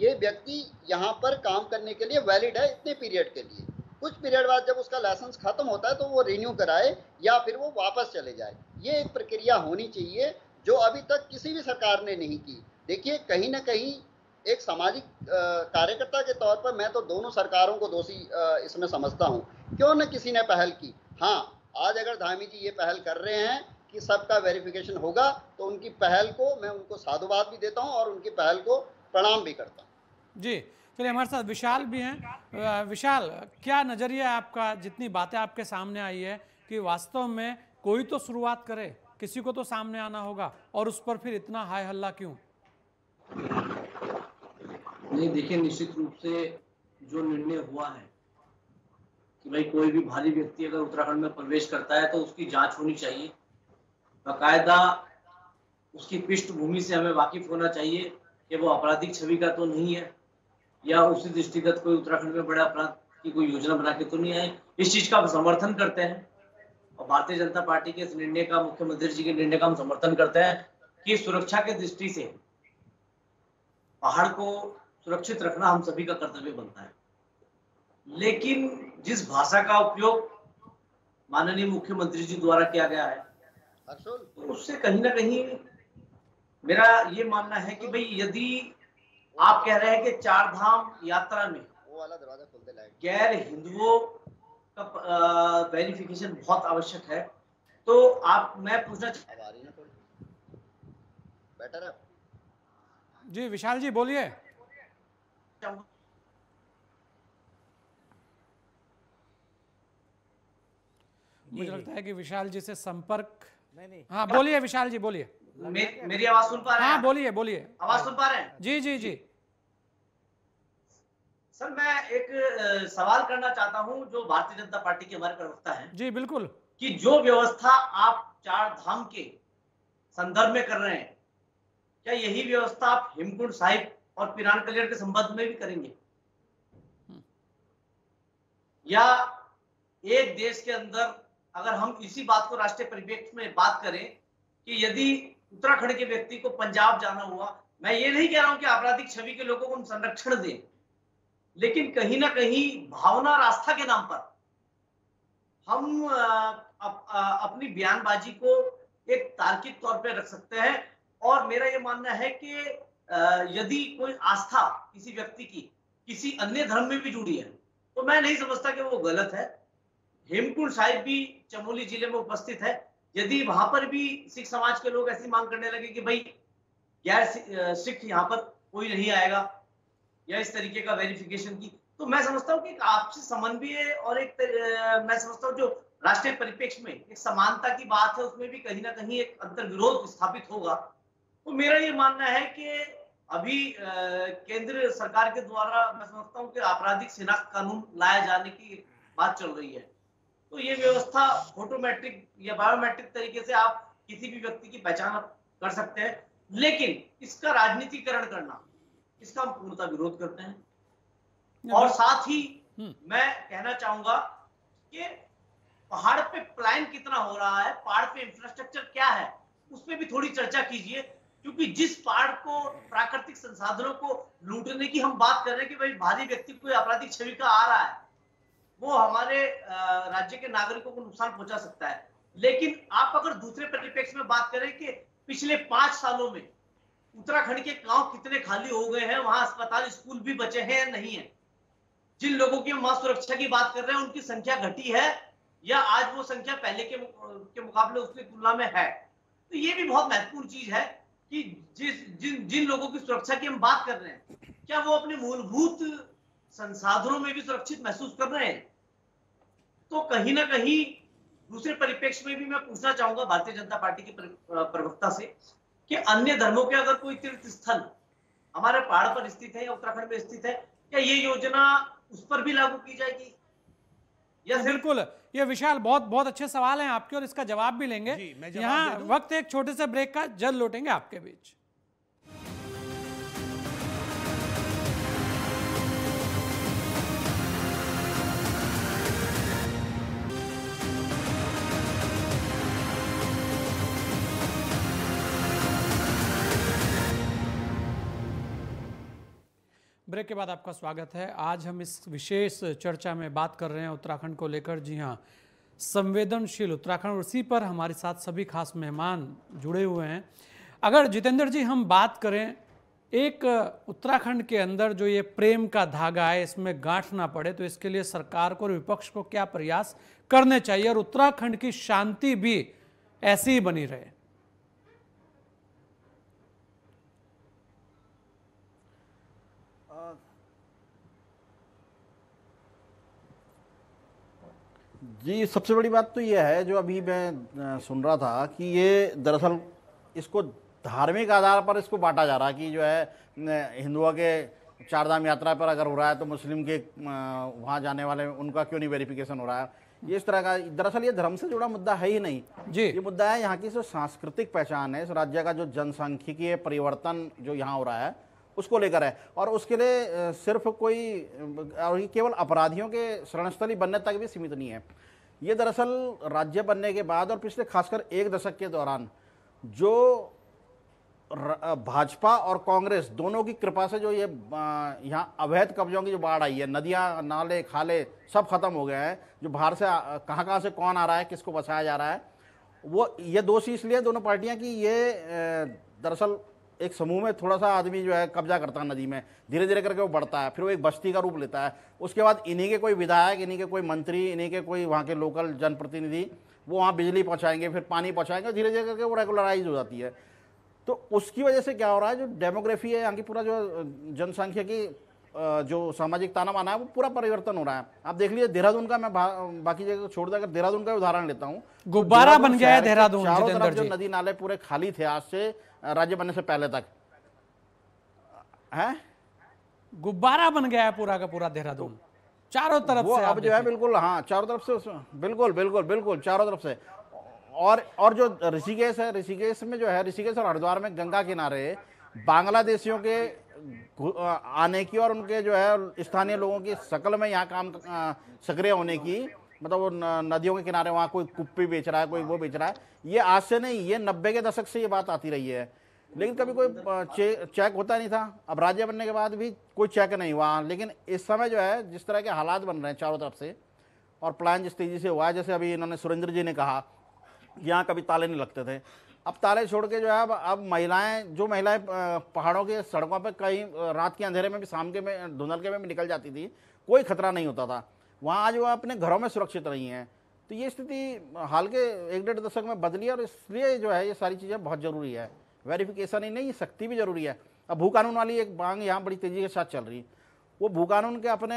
ये व्यक्ति यहाँ पर काम करने के लिए वैलिड है इतने पीरियड के लिए कुछ पीरियड बाद जब उसका लाइसेंस खत्म होता है तो वो रिन्यू कराए या फिर वो वापस चले जाए ये एक प्रक्रिया होनी चाहिए जो अभी तक किसी भी सरकार ने नहीं की देखिए कहीं ना कहीं एक सामाजिक कार्यकर्ता के तौर पर मैं तो दोनों सरकारों को दोषी इसमें समझता हूँ क्यों न किसी ने पहल की हाँ आज अगर धामी जी ये पहल कर रहे हैं कि सबका वेरिफिकेशन होगा तो उनकी पहल को मैं उनको साधुवाद भी देता हूँ और उनकी पहल को प्रणाम भी करता हूँ जी चलिए हमारे साथ विशाल भी हैं विशाल क्या नज़रिया आपका जितनी बातें आपके सामने आई है कि वास्तव में कोई तो शुरुआत करे किसी को तो सामने आना होगा और उस पर फिर इतना हाय हल्ला क्यों नहीं देखिए निश्चित रूप से जो निर्णय हुआ है कि भाई कोई भी भारी व्यक्ति अगर उत्तराखंड में प्रवेश करता है तो उसकी जांच होनी चाहिए बाकायदा उसकी पृष्ठभूमि से हमें वाकिफ होना चाहिए कि वो आपराधिक छवि का तो नहीं है या उसी दृष्टिगत कोई उत्तराखंड में बड़े अपराध की कोई योजना बना के तो नहीं आए इस चीज का हम समर्थन करते हैं और भारतीय जनता पार्टी के इस निर्णय का मुख्यमंत्री जी के निर्णय का हम समर्थन करते हैं कि सुरक्षा के दृष्टि से पहाड़ को सुरक्षित रखना हम सभी का कर्तव्य बनता है लेकिन जिस भाषा का उपयोग माननीय मुख्यमंत्री जी द्वारा किया गया है तो उससे कहीं ना कहीं मेरा ये मानना है कि भाई यदि आप कह रहे हैं कि चार धाम यात्रा में गैर हिंदुओं का वेरिफिकेशन बहुत आवश्यक है तो आप मैं पूछना बेटर है जी विशाल जी बोलिए मुझे लगता है कि विशाल जी से संपर्क हाँ बोलिए विशाल जी बोलिए मेरी आवाज सुन पा रहे हैं हाँ बोलिए बोलिए आवाज सुन पा रहे हैं जी जी जी सर मैं एक सवाल करना चाहता हूं जो भारतीय जनता पार्टी के हमारे प्रवक्ता हैं जी बिल्कुल कि जो व्यवस्था आप चार धाम के संदर्भ में कर रहे हैं क्या यही व्यवस्था आप हेमकुंड साहिब और पिरान कल्याण के संबंध में भी करेंगे हम्म। या एक देश के अंदर अगर हम इसी बात को राष्ट्रीय परिप्रेक्ष्य में बात करें कि यदि उत्तराखंड के व्यक्ति को पंजाब जाना हुआ मैं ये नहीं कह रहा हूं कि आपराधिक छवि के लोगों को हम संरक्षण दें लेकिन कहीं ना कहीं भावना और आस्था के नाम पर हम अप, अपनी बयानबाजी को एक तार्किक तौर पर रख सकते हैं और मेरा ये मानना है कि यदि कोई आस्था किसी व्यक्ति की किसी अन्य धर्म में भी जुड़ी है तो मैं नहीं समझता कि वो गलत है हेमकुंड साहिब भी चमोली जिले में उपस्थित है यदि वहां पर भी सिख समाज के लोग ऐसी मांग करने लगे कि भाई गैर सिख यहाँ पर कोई नहीं आएगा या इस तरीके का वेरिफिकेशन की तो मैं समझता हूँ कि आपसे आपसी समन्वय और एक तर, मैं समझता हूँ जो राष्ट्रीय परिपेक्ष में एक समानता की बात है उसमें भी कहीं ना कहीं एक अंतर विरोध स्थापित होगा तो मेरा ये मानना है कि अभी केंद्र सरकार के द्वारा मैं समझता हूँ कि आपराधिक शिनाख्त कानून लाए जाने की बात चल रही है तो ये व्यवस्था फोटोमेट्रिक या बायोमेट्रिक तरीके से आप किसी भी व्यक्ति की पहचान कर सकते हैं लेकिन इसका राजनीतिकरण करना इसका हम पूर्णता विरोध करते हैं हम्म। और साथ ही हम्म। मैं कहना चाहूंगा कि पहाड़ पे प्लान कितना हो रहा है पहाड़ पे इंफ्रास्ट्रक्चर क्या है उस पर भी थोड़ी चर्चा कीजिए क्योंकि जिस पहाड़ को प्राकृतिक संसाधनों को लूटने की हम बात कर रहे हैं कि भाई भारी व्यक्ति कोई आपराधिक छवि का आ रहा है वो हमारे राज्य के नागरिकों को नुकसान पहुंचा सकता है लेकिन आप अगर दूसरे परिप्रेक्ष्य में बात करें कि पिछले पांच सालों में उत्तराखंड के गांव कितने खाली हो गए हैं वहां अस्पताल स्कूल भी बचे हैं या नहीं है जिन लोगों की मां सुरक्षा की बात कर रहे हैं उनकी संख्या घटी है या आज वो संख्या पहले के के मुकाबले उसकी तुलना में है तो ये भी बहुत महत्वपूर्ण चीज है कि जिस जिन जिन लोगों की सुरक्षा की हम बात कर रहे हैं क्या वो अपने मूलभूत संसाधनों में भी सुरक्षित महसूस कर रहे हैं तो कहीं ना कहीं दूसरे परिप्रेक्ष्य में भी मैं पूछना चाहूंगा भारतीय जनता पार्टी के प्रवक्ता से कि अन्य धर्मों के अगर कोई तीर्थ स्थल हमारे पहाड़ पर स्थित है या उत्तराखंड में स्थित है क्या ये योजना उस पर भी लागू की जाएगी या बिल्कुल ये विशाल बहुत बहुत अच्छे सवाल हैं आपके और इसका जवाब भी लेंगे यहाँ वक्त एक छोटे से ब्रेक का जल्द लौटेंगे आपके बीच ब्रेक के बाद आपका स्वागत है आज हम इस विशेष चर्चा में बात कर रहे हैं उत्तराखंड को लेकर जी हाँ संवेदनशील उत्तराखंड और इसी पर हमारे साथ सभी खास मेहमान जुड़े हुए हैं अगर जितेंद्र जी हम बात करें एक उत्तराखंड के अंदर जो ये प्रेम का धागा है इसमें गांठ ना पड़े तो इसके लिए सरकार को और विपक्ष को क्या प्रयास करने चाहिए और उत्तराखंड की शांति भी ऐसी ही बनी रहे जी सबसे बड़ी बात तो यह है जो अभी मैं सुन रहा था कि ये दरअसल इसको धार्मिक आधार पर इसको बांटा जा रहा है कि जो है हिंदुओं के चारधाम यात्रा पर अगर हो रहा है तो मुस्लिम के वहाँ जाने वाले उनका क्यों नहीं वेरिफिकेशन हो रहा है ये इस तरह का दरअसल ये धर्म से जुड़ा मुद्दा है ही नहीं जी ये मुद्दा है यहाँ की जो सांस्कृतिक पहचान है इस राज्य का जो जनसंख्यकीय परिवर्तन जो यहाँ हो रहा है उसको लेकर है और उसके लिए सिर्फ कोई और केवल अपराधियों के शरणस्थली बनने तक भी सीमित नहीं है ये दरअसल राज्य बनने के बाद और पिछले खासकर एक दशक के दौरान जो भाजपा और कांग्रेस दोनों की कृपा से जो ये यहाँ अवैध कब्जों की जो बाढ़ आई है नदियाँ नाले खाले सब खत्म हो गए हैं जो बाहर से कहाँ कहाँ से कौन आ रहा है किसको बसाया जा रहा है वो ये दोषी इसलिए दोनों पार्टियाँ कि ये दरअसल एक समूह में थोड़ा सा आदमी जो है कब्जा करता है नदी में धीरे धीरे करके वो बढ़ता है फिर वो एक बस्ती का रूप लेता है उसके बाद इन्हीं के कोई विधायक इन्हीं के कोई मंत्री इन्हीं के कोई वहाँ के लोकल जनप्रतिनिधि वो वहाँ बिजली पहुँचाएंगे फिर पानी पहुँचाएंगे धीरे धीरे करके वो रेगुलराइज हो जाती है तो उसकी वजह से क्या हो रहा है जो डेमोग्राफी है यहाँ की पूरा जो जनसंख्या की जो सामाजिक ताना बाना है वो पूरा परिवर्तन हो रहा है आप देख लीजिए देहरादून का मैं बा, बाकी जगह छोड़ देकर देहरादून का उदाहरण लेता हूँ गुब्बारा बन गया है देहरादून चारों तरफ जो नदी नाले पूरे खाली थे आज से राज्य बनने से पहले तक है गुब्बारा बन गया है पूरा का पूरा देहरादून चारों तरफ वो से अब जो है बिल्कुल हाँ चारों तरफ से बिल्कुल बिल्कुल बिल्कुल चारों तरफ से और और जो ऋषिकेश है ऋषिकेश में जो है ऋषिकेश और हरिद्वार में गंगा किनारे बांग्लादेशियों के आने की और उनके जो है स्थानीय लोगों की शक्ल में यहाँ काम सक्रिय होने की मतलब वो नदियों के किनारे वहाँ कोई कुप्पी बेच रहा है कोई वो बेच रहा है ये आज से नहीं ये नब्बे के दशक से ये बात आती रही है लेकिन कभी कोई चे, चेक होता नहीं था अब राज्य बनने के बाद भी कोई चेक नहीं हुआ लेकिन इस समय जो है जिस तरह के हालात बन रहे हैं चारों तरफ से और प्लान जिस तेज़ी से हुआ है जैसे अभी इन्होंने सुरेंद्र जी ने कहा कि यहाँ कभी ताले नहीं लगते थे अब ताले छोड़ के जो है अब अब महिलाएं जो महिलाएं पहाड़ों के सड़कों पर कहीं रात के अंधेरे में भी शाम के में धुंधल के में भी निकल जाती थी कोई खतरा नहीं होता था वहाँ आज वो अपने घरों में सुरक्षित रही हैं तो ये स्थिति हाल के एक डेढ़ दशक में बदली है और इसलिए जो है ये सारी चीज़ें बहुत ज़रूरी है वेरिफिकेशन ही नहीं सख्ती भी ज़रूरी है अब भू कानून वाली एक मांग यहाँ बड़ी तेज़ी के साथ चल रही है वो भू कानून के अपने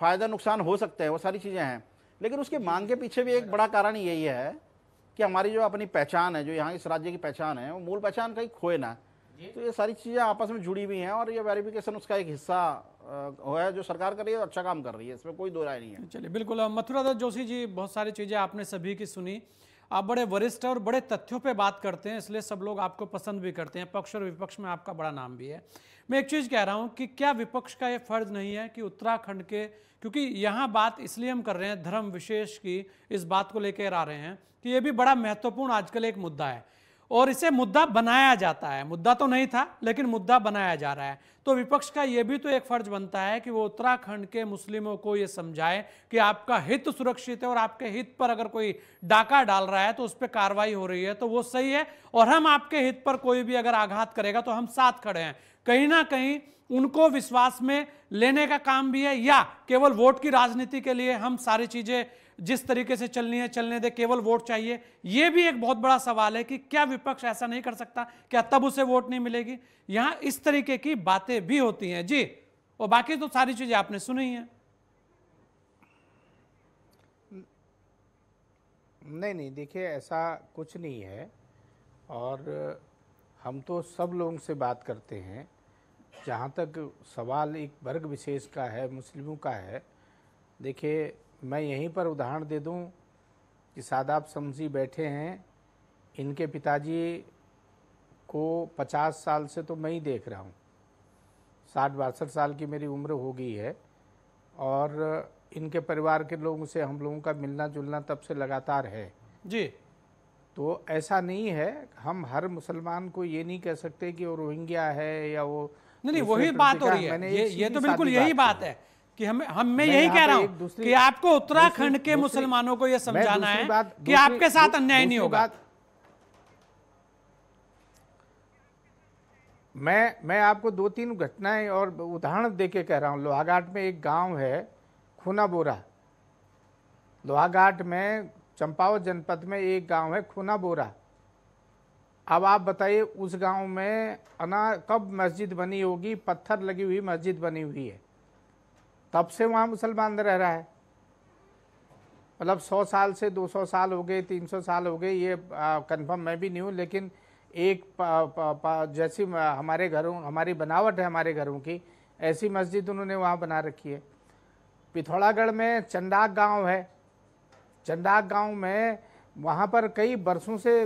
फ़ायदा नुकसान हो सकते हैं वो सारी चीज़ें हैं लेकिन उसकी मांग के पीछे भी एक बड़ा कारण यही है कि हमारी जो अपनी पहचान है जो यहाँ इस राज्य की पहचान है वो मूल पहचान कहीं खोए ना तो ये सारी चीज़ें आपस में जुड़ी हुई हैं और ये वेरिफिकेशन उसका एक हिस्सा है जो सरकार कर रही है अच्छा काम कर रही है इसमें कोई दो राय नहीं है चलिए बिल्कुल मथुरा दत्त जोशी जी बहुत सारी चीज़ें आपने सभी की सुनी आप बड़े वरिष्ठ और बड़े तथ्यों पे बात करते हैं इसलिए सब लोग आपको पसंद भी करते हैं पक्ष और विपक्ष में आपका बड़ा नाम भी है मैं एक चीज़ कह रहा हूँ कि क्या विपक्ष का ये फर्ज नहीं है कि उत्तराखंड के क्योंकि यहाँ बात इसलिए हम कर रहे हैं धर्म विशेष की इस बात को लेकर आ रहे हैं कि ये भी बड़ा महत्वपूर्ण आजकल एक मुद्दा है और इसे मुद्दा बनाया जाता है मुद्दा तो नहीं था लेकिन मुद्दा बनाया जा रहा है तो विपक्ष का यह भी तो एक फर्ज बनता है कि वो उत्तराखंड के मुस्लिमों को ये समझाए कि आपका हित सुरक्षित है और आपके हित पर अगर कोई डाका डाल रहा है तो उस पर कार्रवाई हो रही है तो वो सही है और हम आपके हित पर कोई भी अगर आघात करेगा तो हम साथ खड़े हैं कहीं ना कहीं उनको विश्वास में लेने का काम भी है या केवल वोट की राजनीति के लिए हम सारी चीजें जिस तरीके से चलनी है चलने दे केवल वोट चाहिए ये भी एक बहुत बड़ा सवाल है कि क्या विपक्ष ऐसा नहीं कर सकता क्या तब उसे वोट नहीं मिलेगी यहाँ इस तरीके की बातें भी होती हैं जी और बाकी तो सारी चीज़ें आपने सुनी है नहीं नहीं देखिए ऐसा कुछ नहीं है और हम तो सब लोगों से बात करते हैं जहाँ तक सवाल एक वर्ग विशेष का है मुस्लिमों का है देखिए मैं यहीं पर उदाहरण दे दूं कि सादाब समझी बैठे हैं इनके पिताजी को पचास साल से तो मैं ही देख रहा हूँ साठ बासठ साल की मेरी उम्र हो गई है और इनके परिवार के लोगों से हम लोगों का मिलना जुलना तब से लगातार है जी तो ऐसा नहीं है हम हर मुसलमान को ये नहीं कह सकते कि वो रोहिंग्या है या वो नहीं नहीं वही बात हो रही है ये, ये तो बिल्कुल यही बात है कि हमें हम मैं यही कह रहा हूँ कि आपको उत्तराखंड के मुसलमानों को यह समझाना है कि आपके साथ अन्याय नहीं होगा मैं मैं आपको दो तीन घटनाएं और उदाहरण देके कह रहा हूँ लोहाघाट में एक गांव है बोरा लोहाघाट में चंपावत जनपद में एक गांव है बोरा अब आप बताइए उस गांव में अना कब मस्जिद बनी होगी पत्थर लगी हुई मस्जिद बनी हुई है तब से वहाँ मुसलमान रह रहा है मतलब सौ साल से दो सौ साल हो गए तीन सौ साल हो गए ये कंफर्म मैं भी नहीं हूँ लेकिन एक पा, पा, पा, जैसी हमारे घरों हमारी बनावट है हमारे घरों की ऐसी मस्जिद उन्होंने वहाँ बना रखी है पिथौरागढ़ में चंडाक गांव है चंदाक गांव में वहाँ पर कई बरसों से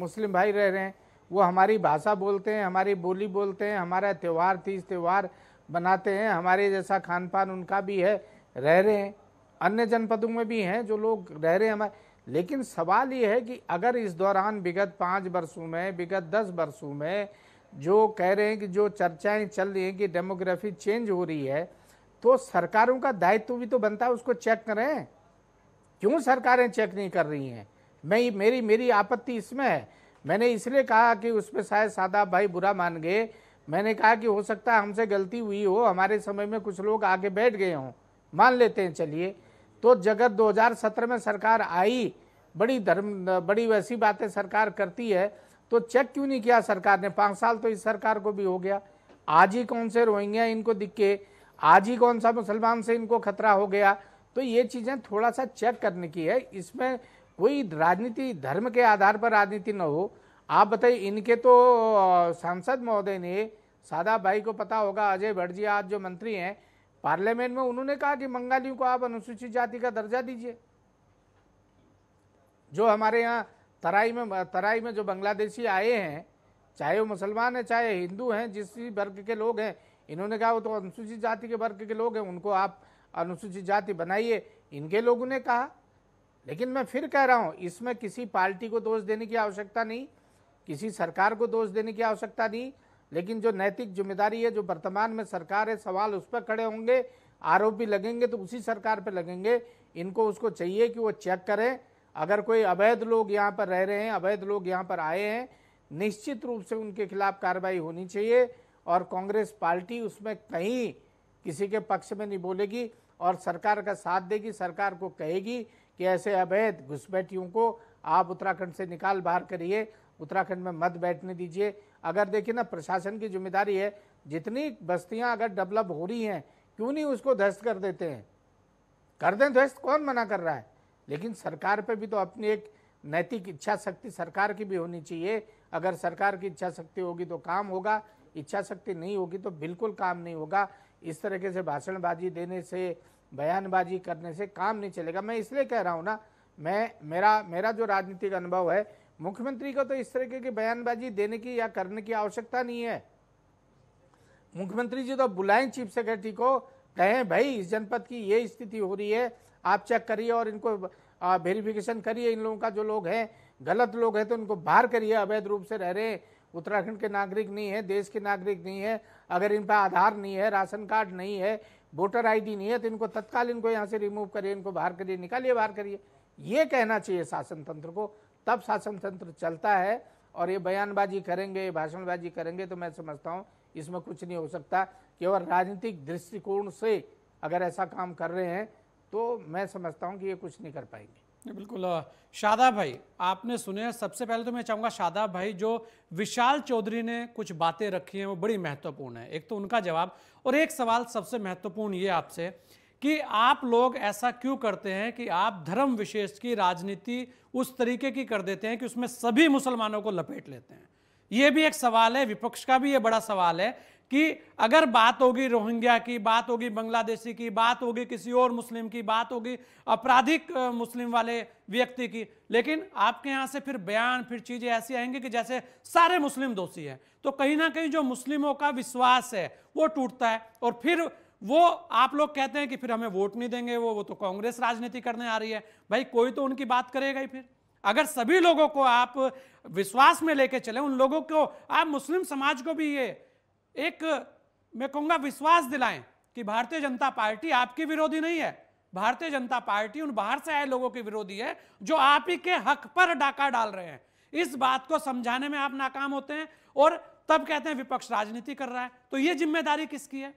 मुस्लिम भाई रह रहे हैं वो हमारी भाषा बोलते हैं हमारी बोली बोलते हैं हमारा त्यौहार तीज त्यौहार बनाते हैं हमारे जैसा खान पान उनका भी है रह रहे हैं अन्य जनपदों में भी हैं जो लोग रह रहे हैं हमारे लेकिन सवाल ये है कि अगर इस दौरान विगत पाँच वर्षों में विगत दस वर्षों में जो कह रहे हैं कि जो चर्चाएं चल रही हैं कि डेमोग्राफी चेंज हो रही है तो सरकारों का दायित्व भी तो बनता है उसको चेक करें क्यों सरकारें चेक नहीं कर रही हैं मैं मेरी मेरी आपत्ति इसमें है मैंने इसलिए कहा कि उस पर शायद सादा भाई बुरा मान गए मैंने कहा कि हो सकता है हमसे गलती हुई हो हमारे समय में कुछ लोग आगे बैठ गए हों मान लेते हैं चलिए तो जगत 2017 में सरकार आई बड़ी धर्म बड़ी वैसी बातें सरकार करती है तो चेक क्यों नहीं किया सरकार ने पाँच साल तो इस सरकार को भी हो गया आज ही कौन से रोहिंग्या इनको दिखे आज ही कौन सा मुसलमान से इनको खतरा हो गया तो ये चीज़ें थोड़ा सा चेक करने की है इसमें कोई राजनीति धर्म के आधार पर राजनीति न हो आप बताइए इनके तो सांसद महोदय ने सादा भाई को पता होगा अजय भट्ट जी आज जो मंत्री हैं पार्लियामेंट में उन्होंने कहा कि बंगालियों को आप अनुसूचित जाति का दर्जा दीजिए जो हमारे यहाँ तराई में तराई में जो बांग्लादेशी आए हैं चाहे वो मुसलमान हैं चाहे हिंदू हैं जिस वर्ग के लोग हैं इन्होंने कहा वो तो अनुसूचित जाति के वर्ग के लोग हैं उनको आप अनुसूचित जाति बनाइए इनके लोगों ने कहा लेकिन मैं फिर कह रहा हूँ इसमें किसी पार्टी को दोष देने की आवश्यकता नहीं किसी सरकार को दोष देने की आवश्यकता नहीं लेकिन जो नैतिक जिम्मेदारी है जो वर्तमान में सरकार है सवाल उस पर खड़े होंगे आरोपी लगेंगे तो उसी सरकार पर लगेंगे इनको उसको चाहिए कि वो चेक करें अगर कोई अवैध लोग यहाँ पर रह रहे हैं अवैध लोग यहाँ पर आए हैं निश्चित रूप से उनके खिलाफ कार्रवाई होनी चाहिए और कांग्रेस पार्टी उसमें कहीं किसी के पक्ष में नहीं बोलेगी और सरकार का साथ देगी सरकार को कहेगी कि ऐसे अवैध घुसपैठियों को आप उत्तराखंड से निकाल बाहर करिए उत्तराखंड में मत बैठने दीजिए अगर देखिए ना प्रशासन की जिम्मेदारी है जितनी बस्तियां अगर डेवलप हो रही हैं क्यों नहीं उसको ध्वस्त कर देते हैं कर दें ध्वस्त कौन मना कर रहा है लेकिन सरकार पर भी तो अपनी एक नैतिक इच्छा शक्ति सरकार की भी होनी चाहिए अगर सरकार की इच्छा शक्ति होगी तो काम होगा इच्छा शक्ति नहीं होगी तो बिल्कुल काम नहीं होगा इस तरीके से भाषणबाजी देने से बयानबाजी करने से काम नहीं चलेगा मैं इसलिए कह रहा हूँ ना मैं मेरा मेरा जो राजनीतिक अनुभव है मुख्यमंत्री को तो इस तरीके की बयानबाजी देने की या करने की आवश्यकता नहीं है मुख्यमंत्री जी तो बुलाएं चीफ सेक्रेटरी को कहें भाई इस जनपद की ये स्थिति हो रही है आप चेक करिए और इनको वेरिफिकेशन करिए इन लोगों का जो लोग हैं गलत लोग हैं तो उनको बाहर करिए अवैध रूप से रह रहे हैं उत्तराखंड के नागरिक नहीं है देश के नागरिक नहीं है अगर इन पर आधार नहीं है राशन कार्ड नहीं है वोटर आईडी नहीं है तो इनको तत्काल इनको यहाँ से रिमूव करिए इनको बाहर करिए निकालिए बाहर करिए ये कहना चाहिए शासन तंत्र को तब शासन तंत्र चलता है और ये बयानबाजी करेंगे भाषणबाजी करेंगे तो मैं समझता हूँ इसमें कुछ नहीं हो सकता केवल राजनीतिक दृष्टिकोण से अगर ऐसा काम कर रहे हैं तो मैं समझता हूँ कि ये कुछ नहीं कर पाएंगे बिल्कुल शादा भाई आपने सुने सबसे पहले तो मैं चाहूँगा शादा भाई जो विशाल चौधरी ने कुछ बातें रखी हैं वो बड़ी महत्वपूर्ण है एक तो उनका जवाब और एक सवाल सबसे महत्वपूर्ण ये आपसे कि आप लोग ऐसा क्यों करते हैं कि आप धर्म विशेष की राजनीति उस तरीके की कर देते हैं कि उसमें सभी मुसलमानों को लपेट लेते हैं ये भी एक सवाल है विपक्ष का भी ये बड़ा सवाल है कि अगर बात होगी रोहिंग्या की बात होगी बांग्लादेशी की बात होगी किसी और मुस्लिम की बात होगी आपराधिक मुस्लिम वाले व्यक्ति की लेकिन आपके यहाँ से फिर बयान फिर चीज़ें ऐसी आएंगी कि जैसे सारे मुस्लिम दोषी हैं तो कहीं ना कहीं जो मुस्लिमों का विश्वास है वो टूटता है और फिर वो आप लोग कहते हैं कि फिर हमें वोट नहीं देंगे वो वो तो कांग्रेस राजनीति करने आ रही है भाई कोई तो उनकी बात करेगा ही फिर अगर सभी लोगों को आप विश्वास में लेके चले उन लोगों को आप मुस्लिम समाज को भी ये एक मैं कहूँगा विश्वास दिलाएं कि भारतीय जनता पार्टी आपकी विरोधी नहीं है भारतीय जनता पार्टी उन बाहर से आए लोगों की विरोधी है जो आप ही के हक पर डाका डाल रहे हैं इस बात को समझाने में आप नाकाम होते हैं और तब कहते हैं विपक्ष राजनीति कर रहा है तो ये जिम्मेदारी किसकी है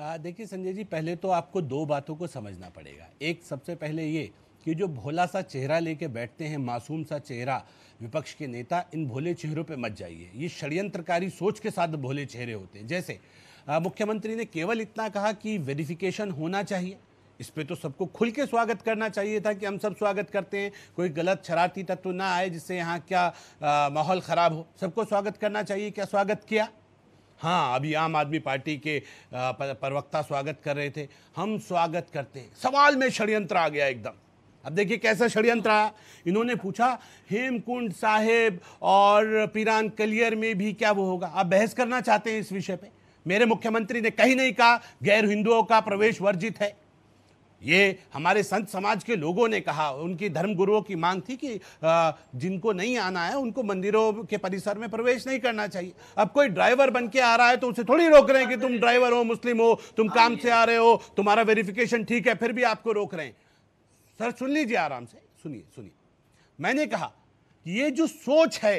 देखिए संजय जी पहले तो आपको दो बातों को समझना पड़ेगा एक सबसे पहले ये कि जो भोला सा चेहरा लेके बैठते हैं मासूम सा चेहरा विपक्ष के नेता इन भोले चेहरों पे मत जाइए ये षड्यंत्रकारी सोच के साथ भोले चेहरे होते हैं जैसे मुख्यमंत्री ने केवल इतना कहा कि वेरिफिकेशन होना चाहिए इस पे तो सबको खुल के स्वागत करना चाहिए था कि हम सब स्वागत करते हैं कोई गलत शरारती तत्व ना आए जिससे यहाँ क्या माहौल ख़राब हो सबको स्वागत करना चाहिए क्या स्वागत किया हाँ अभी आम आदमी पार्टी के प्रवक्ता स्वागत कर रहे थे हम स्वागत करते हैं सवाल में षड्यंत्र आ गया एकदम अब देखिए कैसा षड्यंत्र आया इन्होंने पूछा हेमकुंड साहेब और पीरान कलियर में भी क्या वो होगा आप बहस करना चाहते हैं इस विषय पे मेरे मुख्यमंत्री ने कहीं नहीं कहा गैर हिंदुओं का प्रवेश वर्जित है ये हमारे संत समाज के लोगों ने कहा उनकी धर्मगुरुओं की मांग थी कि जिनको नहीं आना है उनको मंदिरों के परिसर में प्रवेश नहीं करना चाहिए अब कोई ड्राइवर बन के आ रहा है तो उसे थोड़ी रोक रहे हैं कि तुम ड्राइवर हो मुस्लिम हो तुम हाँ काम से हाँ आ रहे हो तुम्हारा वेरिफिकेशन ठीक है फिर भी आपको रोक रहे हैं सर सुन लीजिए आराम से सुनिए सुनिए मैंने कहा कि ये जो सोच है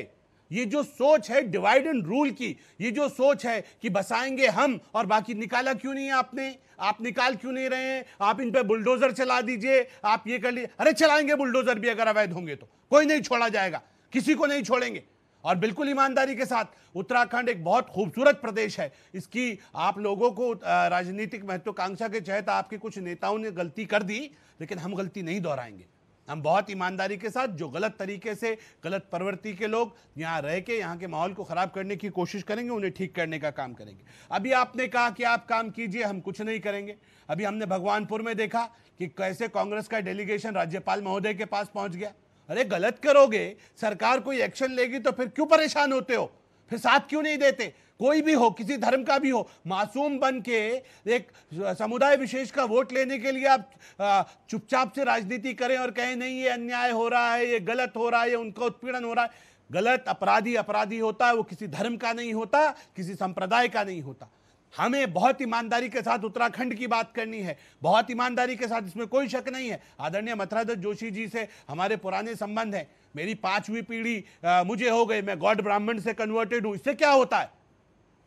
ये जो सोच है डिवाइड एंड रूल की ये जो सोच है कि बसाएंगे हम और बाकी निकाला क्यों नहीं है आपने आप निकाल क्यों नहीं रहे हैं आप इन पर बुलडोजर चला दीजिए आप ये कर लीजिए अरे चलाएंगे बुलडोजर भी अगर अवैध होंगे तो कोई नहीं छोड़ा जाएगा किसी को नहीं छोड़ेंगे और बिल्कुल ईमानदारी के साथ उत्तराखंड एक बहुत खूबसूरत प्रदेश है इसकी आप लोगों को राजनीतिक महत्वाकांक्षा के तहत आपके कुछ नेताओं ने गलती कर दी लेकिन हम गलती नहीं दोहराएंगे हम बहुत ईमानदारी के साथ जो गलत तरीके से गलत प्रवृत्ति के लोग यहाँ रह के यहाँ के माहौल को ख़राब करने की कोशिश करेंगे उन्हें ठीक करने का काम करेंगे अभी आपने कहा कि आप काम कीजिए हम कुछ नहीं करेंगे अभी हमने भगवानपुर में देखा कि कैसे कांग्रेस का डेलीगेशन राज्यपाल महोदय के पास पहुँच गया अरे गलत करोगे सरकार कोई एक्शन लेगी तो फिर क्यों परेशान होते हो फिर साथ क्यों नहीं देते कोई भी हो किसी धर्म का भी हो मासूम बन के एक समुदाय विशेष का वोट लेने के लिए आप चुपचाप से राजनीति करें और कहें नहीं ये अन्याय हो रहा है ये गलत हो रहा है ये उनका उत्पीड़न हो रहा है गलत अपराधी अपराधी होता है वो किसी धर्म का नहीं होता किसी संप्रदाय का नहीं होता हमें बहुत ईमानदारी के साथ उत्तराखंड की बात करनी है बहुत ईमानदारी के साथ इसमें कोई शक नहीं है आदरणीय मथुरा जोशी जी से हमारे पुराने संबंध हैं मेरी पांचवी पीढ़ी मुझे हो गई मैं गॉड ब्राह्मण से कन्वर्टेड हूँ इससे क्या होता है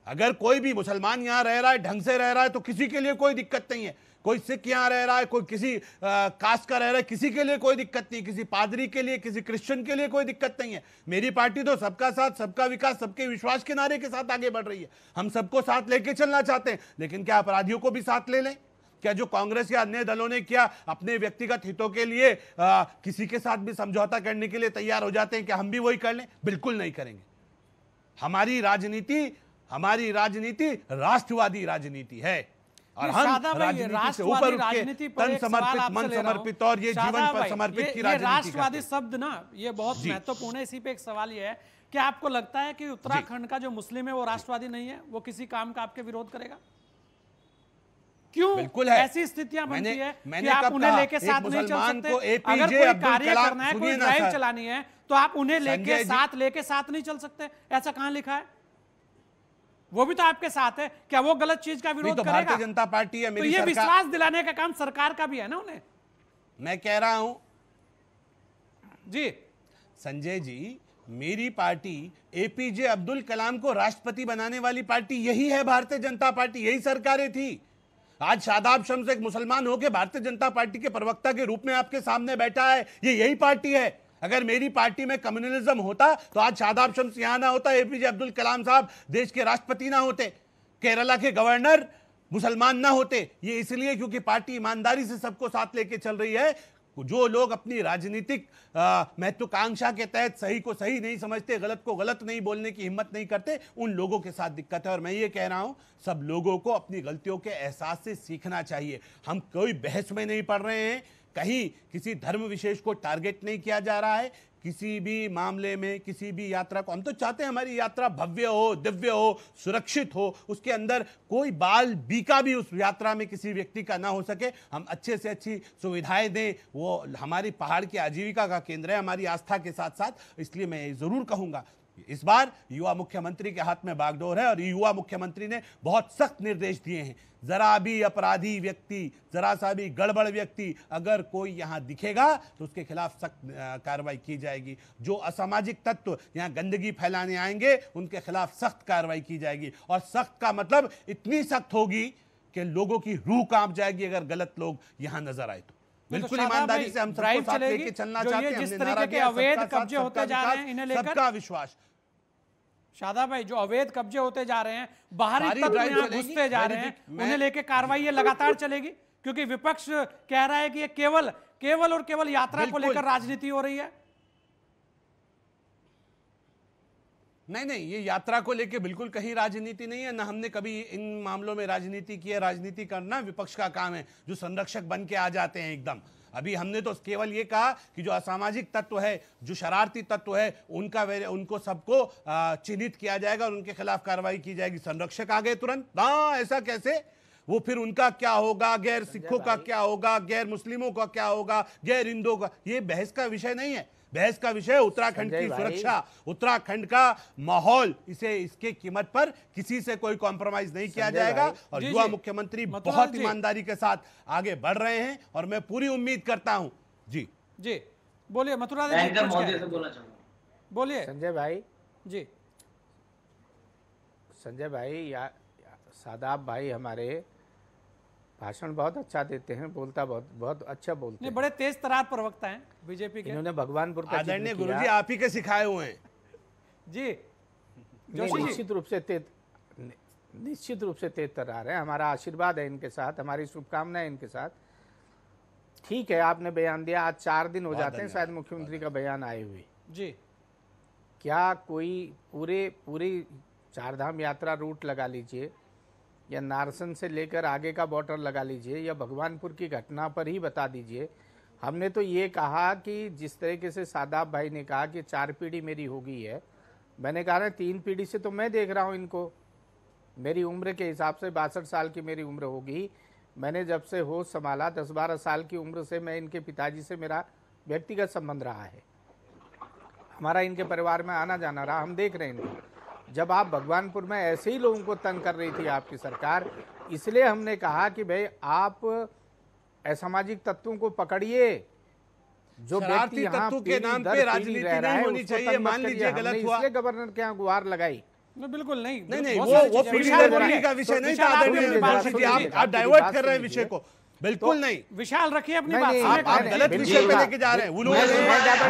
अगर कोई भी मुसलमान यहाँ रह रहा है ढंग से रह रहा है तो किसी के लिए कोई दिक्कत नहीं है कोई सिख यहाँ रह रहा है कोई किसी कास्ट का रह रहा है किसी के लिए कोई दिक्कत नहीं किसी पादरी के लिए किसी क्रिश्चियन के लिए कोई दिक्कत नहीं है मेरी पार्टी तो सबका साथ सबका विकास सबके विश्वास के नारे के साथ आगे बढ़ रही है हम सबको साथ लेके चलना चाहते हैं लेकिन क्या अपराधियों को भी साथ ले लें क्या जो कांग्रेस या अन्य दलों ने किया अपने व्यक्तिगत हितों के लिए आ, किसी के साथ भी समझौता करने के लिए तैयार हो जाते हैं कि हम भी वही कर लें बिल्कुल नहीं करेंगे हमारी राजनीति हमारी राजनीति राष्ट्रवादी राजनीति है और हम राजनीति से ऊपर तन समर्पित मन समर्पित और ये जीवन पर समर्पित की राजनीति राष्ट्रवादी शब्द ना ये बहुत महत्वपूर्ण है इसी पे एक सवाल ये है क्या आपको लगता है कि उत्तराखंड का जो मुस्लिम है वो राष्ट्रवादी नहीं है वो किसी काम का आपके विरोध करेगा क्यों बिल्कुल है ऐसी स्थितियां बनती है मैंने कि आप उन्हें लेके साथ नहीं चल सकते अगर कोई कार्य करना है कोई ड्राइव चलानी है तो आप उन्हें लेके साथ लेके साथ नहीं चल सकते ऐसा कहां लिखा है वो भी तो आपके साथ है क्या वो गलत चीज का तो विरोध तो करेगा जनता पार्टी है तो मेरी तो ये विश्वास दिलाने का काम सरकार का भी है ना उन्हें मैं कह रहा हूं जी संजय जी मेरी पार्टी एपीजे अब्दुल कलाम को राष्ट्रपति बनाने वाली पार्टी यही है भारतीय जनता पार्टी यही सरकारें थी आज शादाब शम्स एक मुसलमान होकर भारतीय जनता पार्टी के प्रवक्ता के रूप में आपके सामने बैठा है ये यही पार्टी है अगर मेरी पार्टी में कम्युनलिज्म होता तो आज शादाब शम्स यहाँ ना होता एपीजे अब्दुल कलाम साहब देश के राष्ट्रपति ना होते केरला के गवर्नर मुसलमान ना होते ये इसलिए क्योंकि पार्टी ईमानदारी से सबको साथ लेके चल रही है जो लोग अपनी राजनीतिक महत्वाकांक्षा के तहत सही को सही नहीं समझते गलत को गलत नहीं बोलने की हिम्मत नहीं करते उन लोगों के साथ दिक्कत है और मैं ये कह रहा हूँ सब लोगों को अपनी गलतियों के एहसास से सीखना चाहिए हम कोई बहस में नहीं पड़ रहे हैं कहीं किसी धर्म विशेष को टारगेट नहीं किया जा रहा है किसी भी मामले में किसी भी यात्रा को हम तो चाहते हैं हमारी यात्रा भव्य हो दिव्य हो सुरक्षित हो उसके अंदर कोई बाल बीका भी उस यात्रा में किसी व्यक्ति का ना हो सके हम अच्छे से अच्छी सुविधाएं दें वो हमारी पहाड़ की आजीविका का केंद्र है हमारी आस्था के साथ साथ इसलिए मैं ज़रूर कहूँगा इस बार युवा मुख्यमंत्री के हाथ में बागडोर है और युवा मुख्यमंत्री ने बहुत सख्त निर्देश दिए हैं जरा भी अपराधी व्यक्ति जरा सा भी गड़बड़ व्यक्ति अगर कोई यहाँ दिखेगा तो उसके खिलाफ सख्त कार्रवाई की जाएगी जो असामाजिक तत्व यहाँ गंदगी फैलाने आएंगे उनके खिलाफ सख्त कार्रवाई की जाएगी और सख्त का मतलब इतनी सख्त होगी कि लोगों की रूह कांप जाएगी अगर गलत लोग यहाँ नजर आए तो तो बिल्कुल ईमानदारी से हम सबको लेके चलना चाहते हैं जिस तरीके के अवैध कब्जे होते जा रहे हैं इन्हें लेकर सबका विश्वास शादा भाई जो अवैध कब्जे होते जा रहे हैं बाहरी तत्व घुसते जा रहे हैं उन्हें लेके कार्रवाई लगातार चलेगी क्योंकि विपक्ष कह रहा है कि ये केवल केवल और केवल यात्रा को लेकर राजनीति हो रही है नहीं नहीं ये यात्रा को लेके बिल्कुल कहीं राजनीति नहीं है ना हमने कभी इन मामलों में राजनीति की है राजनीति करना विपक्ष का काम है जो संरक्षक बन के आ जाते हैं एकदम अभी हमने तो केवल ये कहा कि जो असामाजिक तत्व है जो शरारती तत्व है उनका उनको सबको चिन्हित किया जाएगा और उनके खिलाफ कार्रवाई की जाएगी संरक्षक आ गए तुरंत हाँ ऐसा कैसे वो फिर उनका क्या होगा गैर सिखों का क्या होगा गैर मुस्लिमों का क्या होगा गैर हिंदुओं का ये बहस का विषय नहीं है बहस का विषय उत्तराखंड की सुरक्षा उत्तराखंड का माहौल इसे इसके कीमत पर किसी से कोई कॉम्प्रोमाइज नहीं किया जाएगा और युवा मुख्यमंत्री बहुत ईमानदारी के साथ आगे बढ़ रहे हैं और मैं पूरी उम्मीद करता हूँ जी जी बोलिए मथुरा बोलिए संजय भाई जी संजय भाई या सादाब भाई हमारे भाषण बहुत अच्छा देते हैं बोलता बहुत बहुत अच्छा बोलते हैं बड़े तेज तरार प्रवक्ता हैं बीजेपी के इन्होंने भगवानपुर का आदरणीय गुरु जी आप ही के सिखाए हुए हैं जी निश्चित रूप से निश्चित रूप से तेज तर आ रहे हैं हमारा आशीर्वाद है इनके साथ हमारी शुभकामनाएं इनके साथ ठीक है आपने बयान दिया आज चार दिन हो जाते हैं शायद मुख्यमंत्री का बयान आए हुए जी क्या कोई पूरे पूरी चारधाम यात्रा रूट लगा लीजिए या नारसन से लेकर आगे का बॉर्डर लगा लीजिए या भगवानपुर की घटना पर ही बता दीजिए हमने तो ये कहा कि जिस तरीके से सादाब भाई ने कहा कि चार पीढ़ी मेरी हो गई है मैंने कहा ना तीन पीढ़ी से तो मैं देख रहा हूँ इनको मेरी उम्र के हिसाब से बासठ साल की मेरी उम्र होगी मैंने जब से होश संभाला दस बारह साल की उम्र से मैं इनके पिताजी से मेरा व्यक्तिगत संबंध रहा है हमारा इनके परिवार में आना जाना रहा हम देख रहे हैं इनको जब आप भगवानपुर में ऐसे ही लोगों को तंग कर रही थी आपकी सरकार इसलिए हमने कहा कि भाई आप असामाजिक तत्वों को पकड़िए जो भारतीय तत्व के नाम पे राजनीति नहीं होनी चाहिए मान लीजिए गलत हुआ गवर्नर के यहाँ गुहार लगाई बिल्कुल नहीं नहीं नहीं वो वो पीढ़ी का विषय तो नहीं था आप डाइवर्ट कर रहे हैं विषय को बिल्कुल तो नहीं विशाल रखिए अपनी बात आप, आप गलत विषय पे लेके जा रहे हैं उन्होंने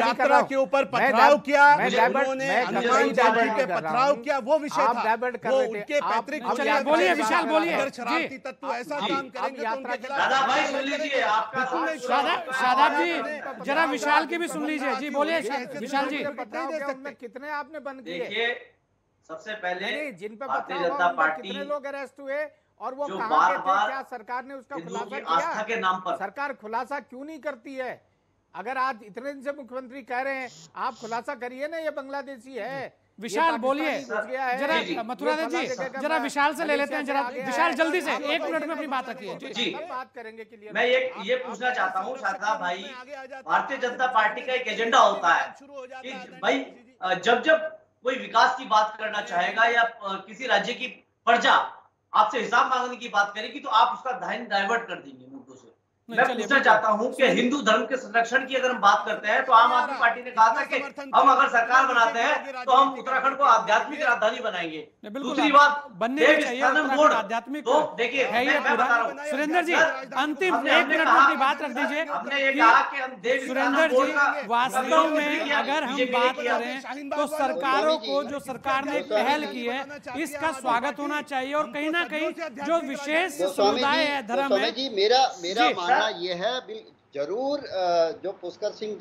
यात्रा के ऊपर पथराव किया उन्होंने हनुमान जयंती पे पथराव किया वो विषय था वो उनके पैतृक अच्छा, बोलिए विशाल बोलिए अगर शरारती तत्व ऐसा काम करेंगे तो उनके शादाब जी जरा विशाल की भी सुन लीजिए जी बोलिए विशाल जी कितने आपने बंद किए सबसे पहले जिन पर भारतीय जनता पार्टी कितने लोग अरेस्ट हुए और वो कहा बार, बार क्या सरकार ने उसका खुलासा किया के नाम पर सरकार खुलासा क्यों नहीं करती है अगर आज इतने दिन से मुख्यमंत्री कह रहे हैं आप खुलासा करिए ना ये बांग्लादेशी है विशाल बोलिए जरा मथुरा जी जरा विशाल से ले लेते हैं जरा विशाल जल्दी से एक तो मिनट में अपनी बात रखिए जी बात करेंगे के लिए मैं ये ये पूछना चाहता हूँ शाखा भाई भारतीय जनता पार्टी का एक एजेंडा होता है कि भाई जब जब कोई विकास की बात करना चाहेगा या किसी राज्य की प्रजा आपसे हिसाब मांगने की बात करेगी तो आप उसका ध्यान डाइवर्ट कर देंगे मुद्दों से मैं पूछना चाहता हूं कि हिंदू धर्म के संरक्षण की अगर हम बात करते हैं तो आम आदमी पार्टी ने कहा था कि हम अगर सरकार बनाते हैं तो हम उत्तराखंड को आध्यात्मिक राजधानी बनाएंगे दूसरी बात बनने आध्यात्मिक देखिए सुरेंद्र जी अंतिम एक मिनट की बात रख दीजिए सुरेंद्र जी वास्तव में अगर हम बात करें तो सरकारों को जो सरकार ने पहल की है इसका स्वागत होना चाहिए और कहीं ना कहीं जो विशेष समुदाय है धर्म है मेरा मेरा कहना हाँ, ये है जरूर जो पुष्कर सिंह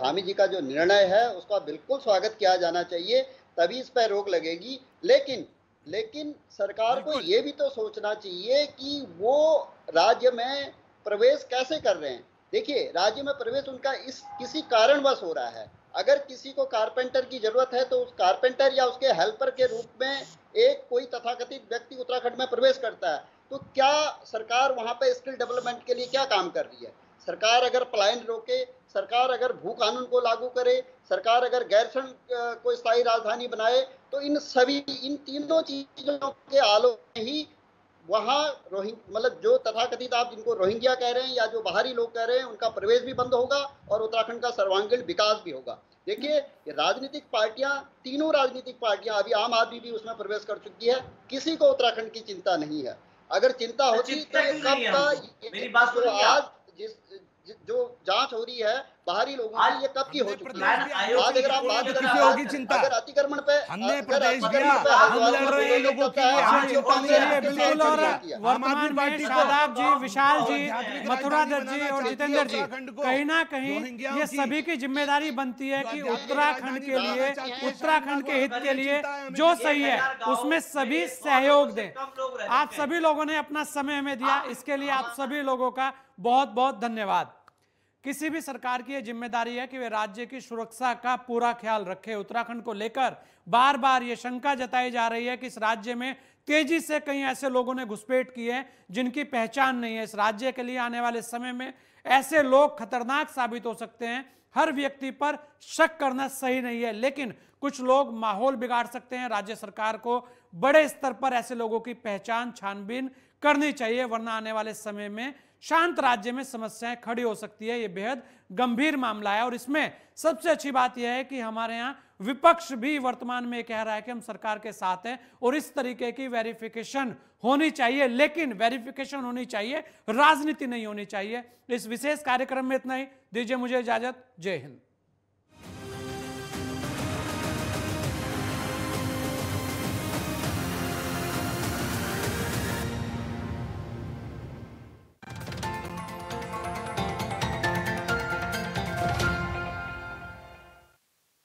धामी जी का जो निर्णय है उसका बिल्कुल स्वागत किया जाना चाहिए तभी इस पर रोक लगेगी लेकिन लेकिन सरकार को ये भी तो सोचना चाहिए कि वो राज्य में प्रवेश कैसे कर रहे हैं देखिए राज्य में प्रवेश उनका इस किसी कारणवश हो रहा है अगर किसी को कारपेंटर की जरूरत है तो उस कारपेंटर या उसके हेल्पर के रूप में एक कोई तथाकथित व्यक्ति उत्तराखंड में प्रवेश करता है तो क्या सरकार वहाँ पे स्किल डेवलपमेंट के लिए क्या काम कर रही है सरकार अगर पलायन रोके सरकार अगर भू कानून को लागू करे सरकार अगर गैरसण को स्थायी राजधानी बनाए तो इन सभी इन तीनों चीजों के आलोक में ही वहाँ रोहिंग मतलब जो तथाकथित आप जिनको रोहिंग्या कह रहे हैं या जो बाहरी लोग कह रहे हैं उनका प्रवेश भी बंद होगा और उत्तराखंड का सर्वांगीण विकास भी होगा देखिए राजनीतिक पार्टियां तीनों राजनीतिक पार्टियां अभी आम आदमी भी उसमें प्रवेश कर चुकी है किसी को उत्तराखंड की चिंता नहीं है अगर चिंता होती तो कब का मेरी बात तो सुनो आज जांच हो रही है बाहरी लोगों की ये कब की हो चुकी है चिंता अगर अतिक्रमण पे हमने प्रदेश वर्तमान में शादाब जी विशाल जी मथुरा जी और जितेंद्र जी कहीं ना कहीं ये सभी की जिम्मेदारी बनती है कि उत्तराखंड के लिए उत्तराखंड के हित के लिए जो सही है उसमें सभी सहयोग दें आप सभी लोगों ने अपना समय हमें दिया इसके लिए आप सभी लोगों का बहुत बहुत धन्यवाद किसी भी सरकार की यह जिम्मेदारी है कि वे राज्य की सुरक्षा का पूरा ख्याल रखे उत्तराखंड को लेकर बार बार ये शंका जताई जा रही है कि इस राज्य में तेजी से कहीं ऐसे लोगों ने घुसपैठ की है जिनकी पहचान नहीं है इस राज्य के लिए आने वाले समय में ऐसे लोग खतरनाक साबित हो सकते हैं हर व्यक्ति पर शक करना सही नहीं है लेकिन कुछ लोग माहौल बिगाड़ सकते हैं राज्य सरकार को बड़े स्तर पर ऐसे लोगों की पहचान छानबीन करनी चाहिए वरना आने वाले समय में शांत राज्य में समस्याएं खड़ी हो सकती है ये बेहद गंभीर मामला है और इसमें सबसे अच्छी बात यह है कि हमारे यहाँ विपक्ष भी वर्तमान में कह रहा है कि हम सरकार के साथ हैं और इस तरीके की वेरिफिकेशन होनी चाहिए लेकिन वेरिफिकेशन होनी चाहिए राजनीति नहीं होनी चाहिए इस विशेष कार्यक्रम में इतना ही दीजिए मुझे इजाजत जय हिंद